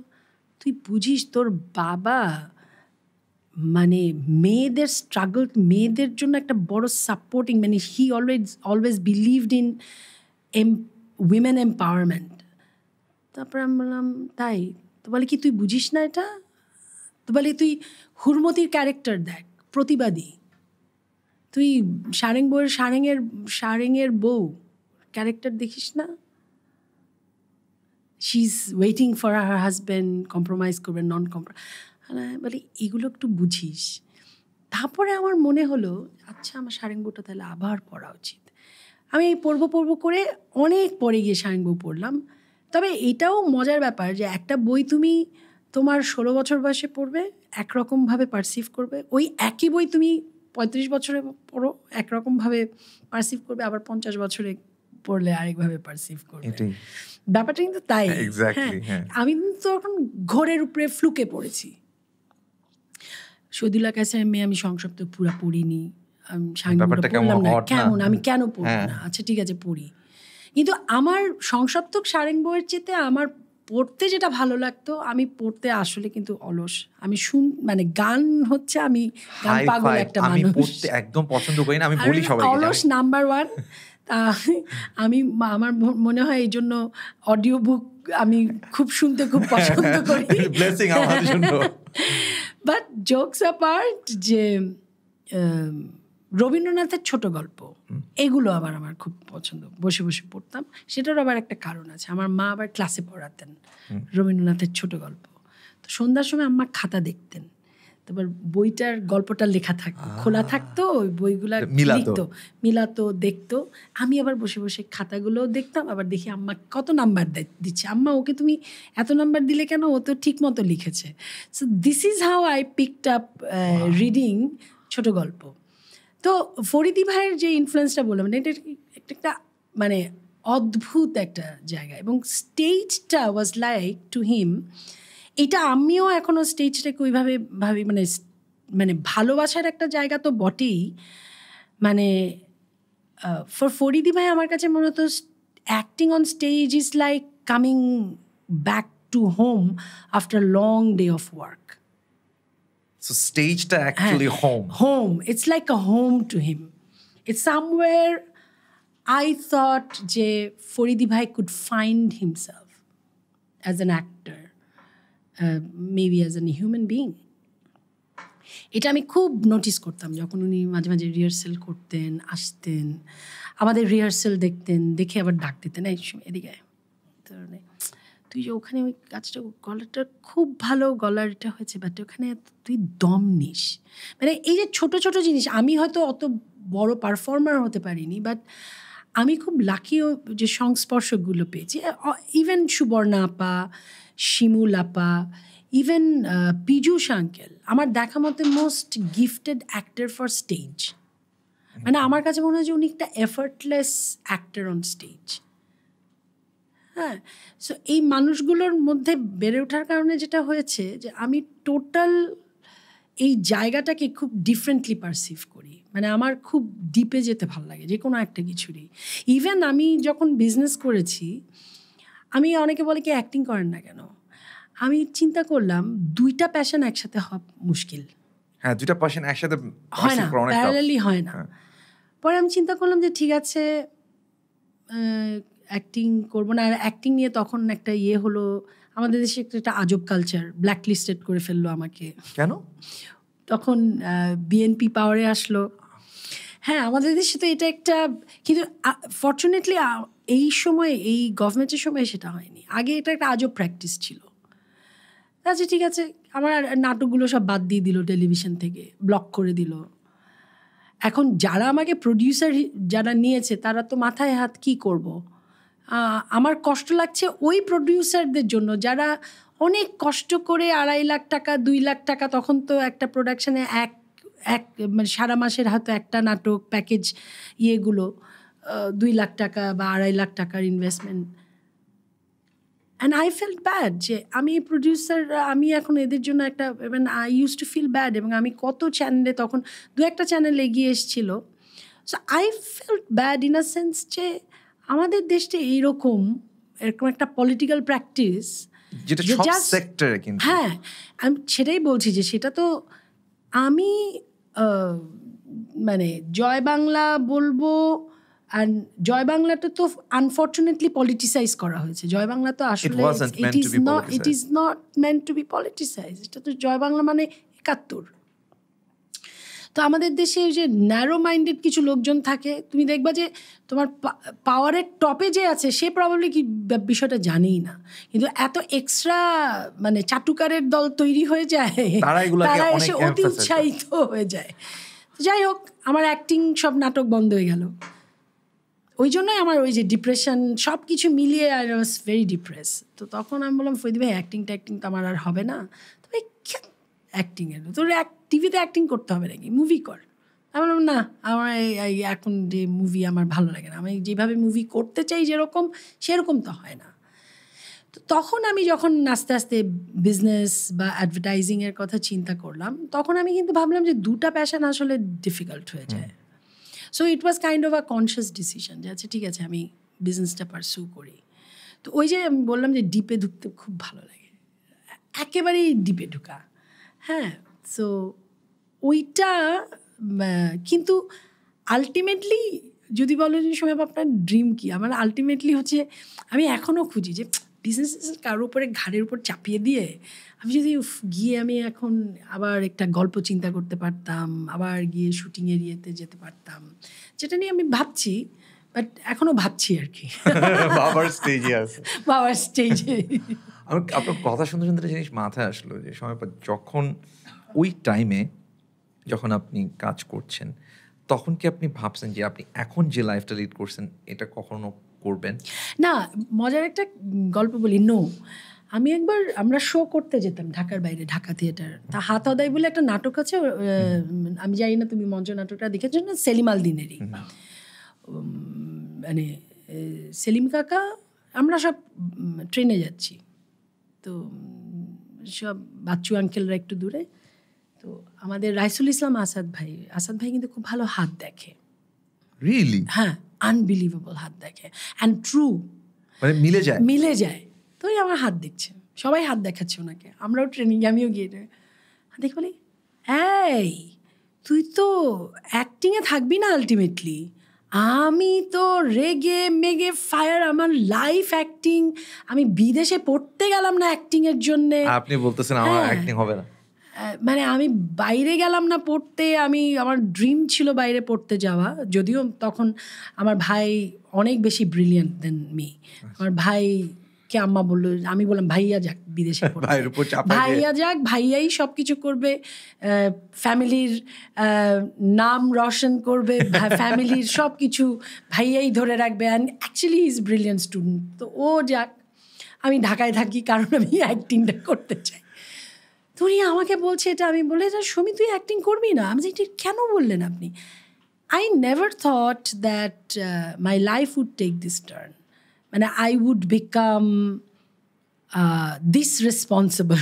[SPEAKER 2] তুই বুঝিস তোর বাবা মানে মেয়েদের স্ট্রাগল মেয়েদের জন্য একটা বড় সাপোর্টিং মানে he always always believed in um women empowerment তারপরে আমি বললাম তাই তো বলে কি তুই বুঝিস না এটা তো বলে তুই হুরমতির ক্যারেক্টার দেখ প্রতিবাদী তুই সারেং বউয়ের সারেংয়ের সারেংয়ের বউ ক্যারেক্টার দেখিস না she is waiting for her husband compromise করবেন নন কম্প্রোমাইজ বলে এগুলো একটু বুঝিস তারপরে আমার মনে হলো আচ্ছা আমার সারেং বউটা তাহলে আবার পড়া উচিত আমি এই পড়ব পড়ব করে অনেক পরে গিয়ে সারেং বউ পড়লাম তবে এটাও মজার ব্যাপার যে একটা বই তুমি তোমার ষোলো বছর বয়সে পড়বে একরকমভাবে পারসিভ করবে ওই একই বই তুমি পঁয়ত্রিশ বছরে পরও একরকমভাবে পারসিভ করবে আবার পঞ্চাশ বছরে পড়লে আরেকভাবে পারসিভ করবে ব্যাপারটা কিন্তু তাই হ্যাঁ, হ্যাঁ। আমি তো এখন ঘোরের উপরে ফ্লুকে পড়েছি সৌদিলা কাছে মেয়ে আমি সংসপ্ত পুরা পড়িনি কেমন আমি কেন পড়ি হ্যাঁ। না আচ্ছা ঠিক আছে পড়ি কিন্তু আমার সংসপ্তক সারেন বইয়ের চেতে আমার পড়তে যেটা ভালো লাগতো আমি পড়তে আসলে কিন্তু অলস আমি শুন মানে গান হচ্ছে আমি গান পাগল একটা মানুষ আমি পড়তে
[SPEAKER 1] একদম পছন্দ করি না আমি বলি সবাইকে অলস
[SPEAKER 2] নাম্বার ওয়ান আমি আমার মনে হয় এই জন্য অডিও বুক আমি খুব শুনতে খুব পছন্দ করি বাট জোকস অ্যাপার্ট যে রবীন্দ্রনাথের ছোট গল্প এগুলো আবার আমার খুব পছন্দ বসে বসে পড়তাম সেটার আবার একটা কারণ আছে আমার মা আবার ক্লাসে পড়াতেন রবীন্দ্রনাথের ছোট গল্প তো সন্ধ্যার সময় আম্মা খাতা দেখতেন তারপর বইটার গল্পটা লেখা থাকতো খোলা থাকতো ওই বইগুলা লিখতো মিলাতো দেখতো আমি আবার বসে বসে খাতাগুলো দেখতাম আবার দেখি আম্মা কত নাম্বার দিচ্ছে আম্মা ওকে তুমি এত নাম্বার দিলে কেন ও তো ঠিক মতো লিখেছে so this is how I picked up reading ছোট গল্প তো ফরিদি ভাইয়ের যে ইনফ্লুয়েন্সটা বললাম মানে এটা একটা একটা মানে অদ্ভুত একটা জায়গা এবং স্টেজটা ওয়াজ লাইক টু হিম এটা আমিও এখনও স্টেজটাকে ওইভাবে ভাবি মানে মানে ভালোবাসার একটা জায়গা তো বটেই মানে ফর ফরিদি ভাই আমার কাছে মূলত acting on stage is like coming back to home after long day of work
[SPEAKER 1] So staged actually uh, home.
[SPEAKER 2] Home. It's like a home to him. It's somewhere I thought Jay Faridi Bhai could find himself as an actor, uh, maybe as a human being. এটা আমি খুব notice করতাম যখন উনি মাঝে মাঝে rehearsal করতেন আসতেন আমাদের রিহার্সেল দেখতেন দেখে আবার ডাক দিতেন এই এদিকে ধরনের তুই যে ওখানে ওই গাছটা গলাটা খুব ভালো গলার এটা হয়েছে বাট ওখানে তুই দম নিস মানে এই যে ছোট ছোট জিনিস আমি হয়তো অত বড় পারফর্মার হতে পারিনি বাট আমি খুব লাকিও যে সংস্পর্শগুলো পেয়েছি ইভেন সুবর্ণা আপা শিমুল আপা ইভেন পিজুষ আঙ্কেল আমার দেখা মতে most gifted actor for stage মানে আমার কাছে মনে হয় যে উনি একটা এফার্টলেস অ্যাক্টার অন স্টেজ হ্যাঁ সো এই মানুষগুলোর মধ্যে বেড়ে ওঠার কারণে যেটা হয়েছে যে আমি টোটাল এই জায়গাটাকে খুব ডিফারেন্টলি পারসিভ করি মানে আমার খুব ডিপে যেতে ভালো লাগে যে কোনো একটা কিছুরই ইভেন আমি যখন বিজনেস করেছি আমি অনেকে বলে কি অ্যাক্টিং করেন না কেন আমি চিন্তা করলাম দুইটা প্যাশন একসাথে হওয়া মুশকিল
[SPEAKER 1] হ্যাঁ দুইটা প্যাশন একসাথে হয় না প্যারালালি হয় না হ্যাঁ।
[SPEAKER 2] পরে আমি চিন্তা করলাম যে ঠিক আছে অ্যাক্টিং করবো না আর অ্যাক্টিং নিয়ে তখন একটা ইয়ে হলো আমাদের দেশে একটা একটা আজব কালচার ব্ল্যাক লিস্টেড করে ফেললো আমাকে কেন তখন বিএনপি পাওয়ারে আসলো হ্যাঁ আমাদের দেশে তো এটা একটা কিন্তু ফর্চুনেটলি এই সময় এই গভর্নমেন্টের সময় সেটা হয়নি আগে এটা একটা আজব প্র্যাকটিস ছিল আচ্ছা ঠিক আছে আমার নাটকগুলো সব বাদ দিয়ে দিল টেলিভিশন থেকে ব্লক করে দিল এখন যারা আমাকে প্রডিউসার যারা নিয়েছে তারা তো মাথায় হাত কি করবো আমার কষ্ট লাগছে ওই প্রডিউসারদের জন্য যারা অনেক কষ্ট করে আড়াই লাখ টাকা দুই লাখ টাকা তখন তো একটা প্রোডাকশানে এক এক মানে সারা মাসের হয়তো একটা নাটক প্যাকেজ ইয়েগুলো দুই লাখ টাকা বা আড়াই লাখ টাকার investment and I feel bad যে আমি প্রডিউসার আমি এখন এদের জন্য একটা মানে I use to feel bad এবং আমি কত চ্যানেলে তখন দু একটা চ্যানেল এগিয়ে এসেছিলো so I feel bad in a sense যে আমাদের দেশটা এইরকম এরকম একটা পলিটিক্যাল প্র্যাকটিস যেটা সেক্টর কিন্তু হ্যাঁ আমি সেটাই বলছি যে সেটা তো আমি মানে জয় বাংলা বলবো আর জয় বাংলাটা তো আনফর্চুনেটলি পলিটিসাইজ করা হয়েছে জয় বাংলা তো আসলে it is not it is not meant to be politicise এটা তো জয় বাংলা মানে একাত্তর তো আমাদের দেশে যে ন্যারো মাইন্ডেড কিছু লোকজন থাকে তুমি দেখবা যে তোমার পাওয়ারের টপে যে আছে সে প্রবলেমলি কি বিষয়টা জানেই না কিন্তু এত এক্সট্রা মানে চাটুকারের দল তৈরি হয়ে যায় তারা এসে অতি উৎসাহিত হয়ে যায় যাই হোক আমার অ্যাক্টিং সব নাটক বন্ধ হয়ে গেল ওই জন্যই আমার ওই যে ডিপ্রেশন সব কিছু মিলিয়ে আই ওয়াজ ভেরি ডিপ্রেস তো তখন আমি বললাম ফৈদি ভাই অ্যাক্টিং ট্যাক্টিং তো আমার আর হবে না অ্যাক্টিং অ্যাক্টিংয়ের তোর অ্যাক্ট টিভিতে অ্যাক্টিং করতে হবে নাকি মুভি কর আমি বললাম না আমার এই এখন যে মুভি আমার ভালো লাগে না আমি যেভাবে মুভি করতে চাই যেরকম সেরকম তো হয় না তো তখন আমি যখন আস্তে আস্তে বিজনেস বা অ্যাডভার্টাইজিংয়ের কথা চিন্তা করলাম তখন আমি কিন্তু ভাবলাম যে দুটা প্যাশন আসলে ডিফিকাল্ট হয়ে যায় so it was kind of a conscious decision যে আচ্ছা ঠিক আছে আমি বিজনেসটা পারসু করি তো ওই যে আমি বললাম যে ডিপে ঢুকতে খুব ভালো লাগে একেবারেই ডিপে ঢুকা হ্যাঁ সো ওইটা কিন্তু আলটিমেটলি যদি বলো যে সময় আপনার ড্রিম কি আমার আলটিমেটলি হচ্ছে আমি এখনও খুঁজি যে বিজনেস কারোর উপরে ঘাড়ের উপর চাপিয়ে দিয়ে আমি যদি গিয়ে আমি এখন আবার একটা গল্প চিন্তা করতে পারতাম আবার গিয়ে শুটিংয়ের ইয়েতে যেতে পারতাম যেটা নিয়ে আমি ভাবছি বাট এখনো ভাবছি আর কি বাবার স্টেজে বাবার স্টেজে
[SPEAKER 1] আমার আপনার কথা শুনতে শুনতে জিনিস মাথায় আসলো যে সময় যখন ওই টাইমে যখন আপনি কাজ করছেন তখন কি আপনি ভাবছেন যে আপনি এখন যে লাইফটা লিড করছেন এটা কখনো করবেন
[SPEAKER 2] না মজার একটা গল্প বলি নো আমি একবার আমরা শো করতে যেতাম ঢাকার বাইরে ঢাকা থিয়েটার তা হাত অদায় বলে একটা নাটক আছে আমি জানি না তুমি মঞ্চ নাটকটা দেখেছো না সেলিম আল দিনেরই মানে সেলিম কাকা আমরা সব ট্রেনে যাচ্ছি তো সব বাচ্চু আঙ্কেলরা একটু দূরে তো আমাদের রাইসুল ইসলাম আসাদ ভাই আসাদ ভাই কিন্তু খুব ভালো হাত দেখে রিয়েলি হ্যাঁ আনবিলিভেবল হাত দেখে অ্যান্ড ট্রু মানে মিলে যায় মিলে যায় তো আমার হাত দেখছে সবাই হাত দেখাচ্ছে ওনাকে আমরাও ট্রেনিং আমিও গিয়ে দেখি বলি এই তুই তো অ্যাক্টিংয়ে থাকবি না আলটিমেটলি আমি তো রেগে মেগে ফায়ার আমার লাইফ অ্যাক্টিং আমি বিদেশে পড়তে গেলাম না অ্যাক্টিংয়ের জন্যে আপনি বলতেছেন আমার অ্যাক্টিং হবে না মানে আমি বাইরে গেলাম না পড়তে আমি আমার ড্রিম ছিল বাইরে পড়তে যাওয়া যদিও তখন আমার ভাই অনেক বেশি ব্রিলিয়ান্ট দেন মি আমার ভাই কে আম্মা বললো আমি বললাম ভাইয়া যাক বিদেশে ভাইয়া যাক ভাইয়াই সব কিছু করবে ফ্যামিলির নাম রোশন করবে ফ্যামিলির সব কিছু ভাইয়াই ধরে রাখবে and actually is brilliant student তো ও যাক আমি ঢাকায় থাকি কারণ আমি অ্যাক্টিংটা করতে চাই তুমি আমাকে বলছে এটা আমি বলে এটা সুমি তুই অ্যাক্টিং করবি না আমি এটি কেন বললেন আপনি I never thought that my life would take this turn মানে I would become this responsible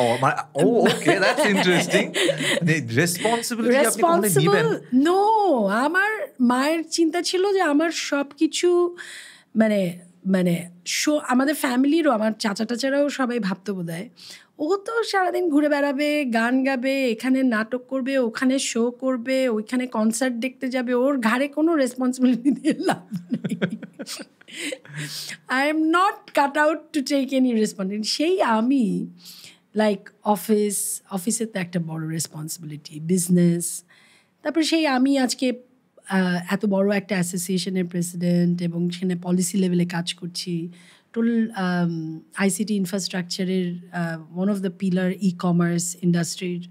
[SPEAKER 1] Oh,
[SPEAKER 2] oh আমার মায়ের চিন্তা ছিল যে আমার সব কিছু মানে মানে শো আমাদের ফ্যামিলিরও আমার চাচা টাচারাও সবাই ভাবতো বোধ ও তো সারাদিন ঘুরে বেড়াবে গান গাবে এখানে নাটক করবে ওখানে শো করবে ওইখানে কনসার্ট দেখতে যাবে ওর ঘাড়ে কোনো রেসপন্সিবিলিটি দিয়ে লাভ I am not cut out to take any responsibility সেই আমি লাইক অফিস অফিসের তো একটা বড় রেসপন্সিবিলিটি বিজনেস তারপর সেই আমি আজকে এত বড় একটা অ্যাসোসিয়েশনের প্রেসিডেন্ট এবং সেখানে পলিসি লেভেলে কাজ করছি টোল আইসিটি ইনফ্রাস্ট্রাকচারের one of the pillar e commerce ইন্ডাস্ট্রির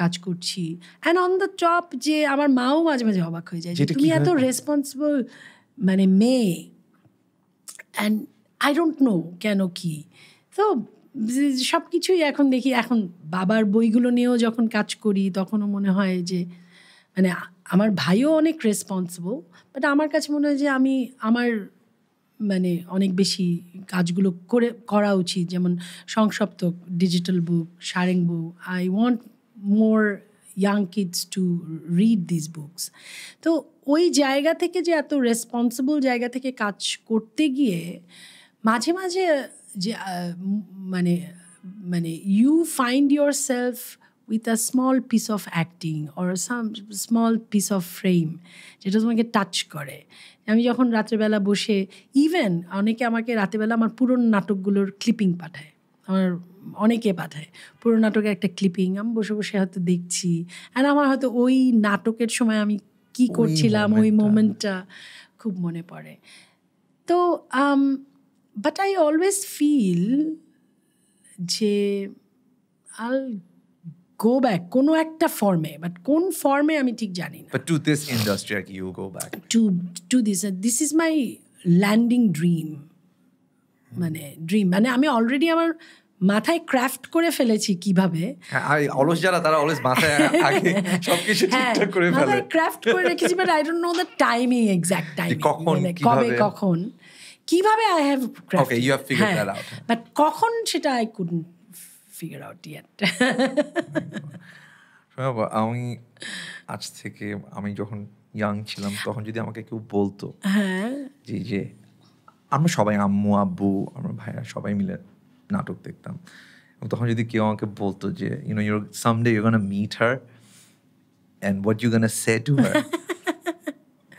[SPEAKER 2] কাজ করছি অ্যান্ড অন দ্য টপ যে আমার মাও মাঝে মাঝে অবাক হয়ে যায় তুমি এত রেসপন্সিবল হ্যাঁ। মানে মেয়ে অ্যান্ড আই ডোন্ট নো কেন কি তো সব কিছুই এখন দেখি এখন বাবার বইগুলো নিয়েও যখন কাজ করি তখনও মনে হয় যে মানে আমার ভাইও অনেক রেসপন্সিবল বাট আমার কাছে মনে হয় যে আমি আমার মানে অনেক বেশি কাজগুলো করে করা উচিত যেমন সংসপ্ত digital book sharing book I want more young kids to read this books তো ওই জায়গা থেকে যে এত রেসপন্সিবল জায়গা থেকে কাজ করতে গিয়ে মাঝে মাঝে যে মানে মানে you find yourself with a small piece of acting or some small piece of frame যেটা তোমাকে টাচ করে আমি যখন রাত্রেবেলা বসে ইভেন অনেকে আমাকে রাতেবেলা আমার পুরনো নাটকগুলোর ক্লিপিং পাঠায় আমার অনেকে পাঠায় পুরো নাটকের একটা ক্লিপিং আমি বসে বসে হয়তো দেখছি আর আমার হয়তো ওই নাটকের সময় আমি কি করছিলাম ওই মোমেন্টটা খুব মনে পড়ে তো বাট আই অলওয়েজ ফিল যে আল গো ব্যাক কোন একটা ফর্মে বাট কোন ফর্মে আমি ঠিক জানি
[SPEAKER 1] না but to this industry are you go back
[SPEAKER 2] to to this this is my landing dream মানে ড্রিম মানে আমি অলরেডি আমার মাথায় ক্র্যাফট করে ফেলেছি কিভাবে
[SPEAKER 1] হ্যাঁ, অলস যারা তারা অলস মাথায় আগে হ্যাঁ, সবকিছু ঠিকঠাক হ্যাঁ, করে ফেলে মাথায়
[SPEAKER 2] করে রেখেছি but I don't know the timing exact time কখন মানে কবে কখন কিভাবে I have okay you have figure that out but কখন সেটা I couldn't figured out yet.
[SPEAKER 1] আমি আজ থেকে আমি যখন ইয়াং ছিলাম তখন যদি আমাকে কেউ বলতো হ্যাঁ। যে যে আমরা সবাই আম্মু আব্বু আমরা ভাইরা সবাই মিলে নাটক দেখতাম তখন যদি কেউ আমাকে বলতো যে you know your someday you gonna meet her and what you gonna say to her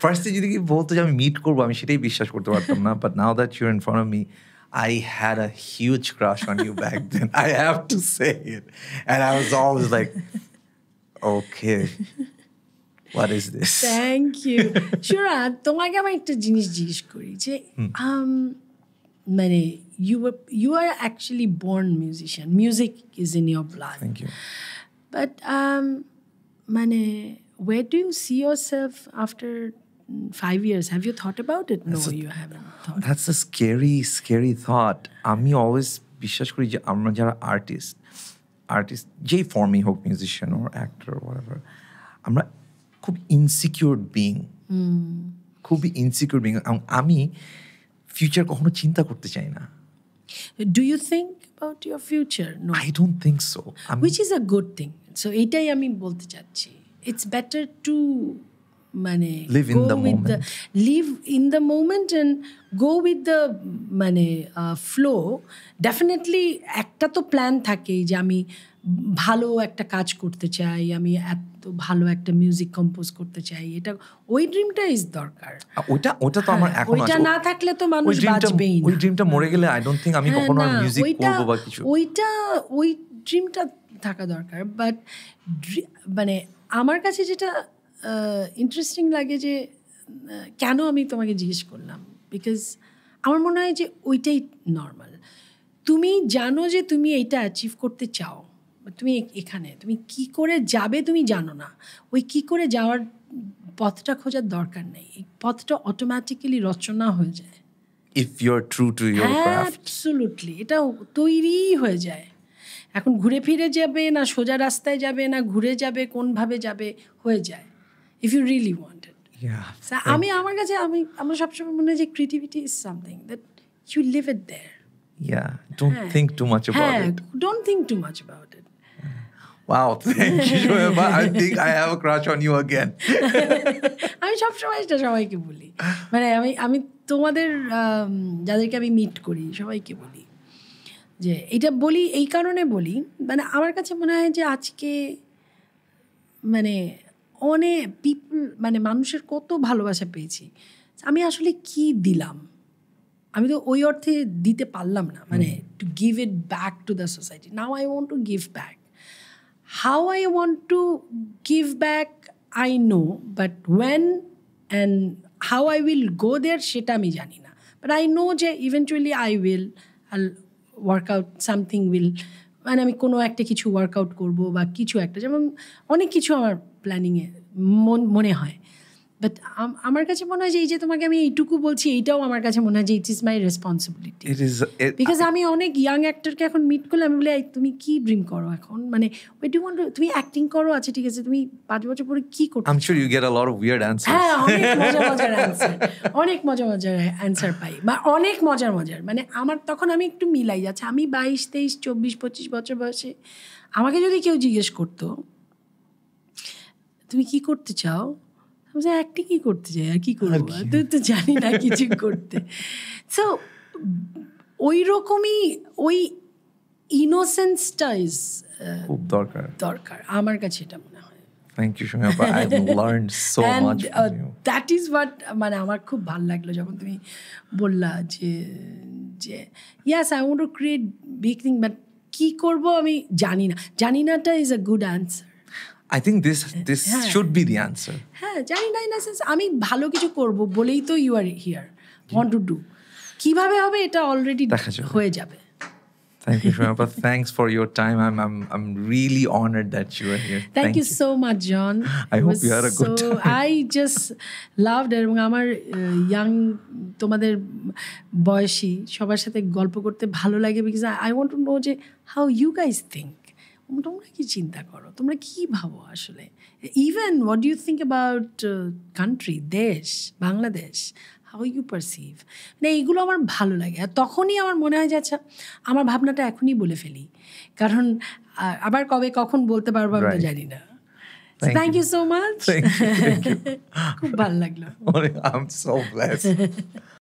[SPEAKER 1] ফার্স্টে যদি বলতো যে আমি মিট করবো আমি সেটাই বিশ্বাস করতে পারতাম না but now that you're inform me I had a huge crush on you back then. I have to say it. And I was always like, okay. what is this
[SPEAKER 2] thank you shura তোমাকে আমি একটা জিনিস জিজ্ঞেস করি um, mane you were you are actually born musician music is in your blood thank you but um mane where do you see yourself after five years? Have you thought about it? That's no, a, you haven't.
[SPEAKER 1] Thought. That's a scary, scary thought. আমি always বিশ্বাস করি যে আমরা যারা artist artist যেই ফর্মেই হোক musician ওর actor ওয়ার আমরা খুব ইনসিকিউর বিং hmm. খুবই ইনসিকিউর বিং এবং আমি ফিউচার কখনো চিন্তা করতে চাই না
[SPEAKER 2] do you think about your future no
[SPEAKER 1] I don't think so which
[SPEAKER 2] is a good thing so এইটাই আমি বলতে চাচ্ছি ইটস বেটার টু মানে live in the moment live in the moment and go with the মানে flow definitely একটা তো plan থাকেই যে আমি ভালো একটা কাজ করতে চাই আমি এত ভালো একটা মিউজিক কম্পোজ করতে চাই এটা ওই ড্রিমটা ইজ দরকার
[SPEAKER 1] ওটা ওটা তো আমার হ্যাঁ, এখন ওইটা না
[SPEAKER 2] থাকলে তো মানুষ বাঁচবেই না ওই
[SPEAKER 1] ড্রিমটা মরে গেলে আই ডোন্ট থিং আমি হ্যাঁ, কখনো মিউজিক করব বা কিছু
[SPEAKER 2] ওইটা ওই ড্রিমটা থাকা দরকার বাট মানে আমার কাছে যেটা ইন্টারেস্টিং লাগে যে কেন আমি তোমাকে জিজ্ঞেস করলাম বিকজ আমার মনে হয় যে ওইটাই নর্মাল তুমি জানো যে তুমি এটা অ্যাচিভ করতে চাও তুমি এখানে তুমি কি করে যাবে তুমি জানো না ওই কি করে যাওয়ার পথটা খোঁজার দরকার নেই পথটা অটোমেটিক্যালি রচনা হয়ে যায়
[SPEAKER 1] if you are true to
[SPEAKER 2] your এটা তৈরি হয়ে যায় এখন ঘুরে ফিরে যাবে না সোজা রাস্তায় যাবে না ঘুরে যাবে কোনভাবে যাবে হয়ে যায় ইফ ইউ রিয়েলি ওয়ান্টেড আমি আমার কাছে আমি আমার সবসময় মনে হয় যে creativity is something that you live it there
[SPEAKER 1] Yeah, don't হ্যাঁ। think too much about হ্যাঁ,
[SPEAKER 2] it. Don't think too much about it.
[SPEAKER 1] Wow, thank you, Shoeba. I think I have a crush on you again.
[SPEAKER 2] আমি সবসময় এটা সবাইকে বলি মানে আমি আমি তোমাদের যাদেরকে আমি মিট করি সবাইকে বলি যে এটা বলি এই কারণে বলি মানে আমার কাছে মনে হয় যে আজকে মানে অনেক পিপল মানে মানুষের কত ভালোবাসা পেয়েছি আমি আসলে কি দিলাম আমি তো ওই অর্থে দিতে পারলাম না মানে to give it back to the society now I want to give back how I want to give back I know but when and how I will go there সেটা আমি জানি না বাট আই নো যে eventually I will all work out something will মানে আমি কোনো একটা কিছু ওয়ার্কআউট করবো বা কিছু একটা যেমন অনেক কিছু আমার প্ল্যানিংয়ে মন মনে হয় বাট আমার কাছে মনে হয় যে এই যে তোমাকে আমি এইটুকু বলছি এইটাও আমার কাছে মনে হয় যে it is my responsibility because আমি অনেক ইয়াং অ্যাক্টরকে এখন মিট করলে আমি বলি তুমি কি ড্রিম করো এখন মানে ওই ডু ওয়ান্ট তুমি অ্যাক্টিং করো আচ্ছা ঠিক আছে তুমি পাঁচ বছর পরে কি করো I am
[SPEAKER 1] sure you get a lot of weird answer হ্যাঁ
[SPEAKER 2] অনেক মজার মজার অ্যানসার অনেক মজার মজার অ্যানসার পাই বা অনেক মজার মজার মানে আমার তখন আমি একটু মিলাই যাচ্ছে আমি বাইশ তেইশ চব্বিশ পঁচিশ বছর বয়সে আমাকে যদি কেউ জিজ্ঞেস করতো তুমি কি করতে চাও আমি অ্যাক্টিংই করতে চাই আর কি করবো তুই তো জানি না কিছু করতে সো ওই রকমই ওই ইনোসেন্সটা খুব দরকার দরকার আমার কাছে এটা মনে হয়
[SPEAKER 1] থ্যাংক ইউ সুমিয়াপা I learn so much
[SPEAKER 2] that is what মানে আমার খুব ভালো লাগলো যখন তুমি বললা যে যে yes I want to create big thing but কি করবো আমি জানি না জানি নাটা is a good answer
[SPEAKER 1] I think this this should be the answer
[SPEAKER 2] হ্যাঁ জানি না ইন সেন্স আমি ভালো কিছু করব বলেই তো you are here want to do কিভাবে হবে এটা অলরেডি হয়ে যাবে
[SPEAKER 1] Thank you, Shreya. But thanks for your time. I'm, I'm, I'm really honored that you are here. Thank, Thank you,
[SPEAKER 2] you so much, John. I it hope you had a good so, time. I just loved it. এবং আমার young তোমাদের বয়সী সবার সাথে গল্প করতে ভালো লাগে because I want to know যে হাউ ইউ গাইজ থিঙ্ক তোমরা কি চিন্তা করো তোমরা কি ভাবো আসলে even what do you think about country দেশ বাংলাদেশ হাউ ইউ পারসিভ মানে এইগুলো আমার ভালো লাগে আর তখনই আমার মনে হয় যে আচ্ছা আমার ভাবনাটা এখনই বলে ফেলি কারণ আবার কবে কখন বলতে পারবো আমি জানি না থ্যাংক ইউ সো মাচ খুব ভালো লাগলো
[SPEAKER 1] আই এম সো ব্লেসড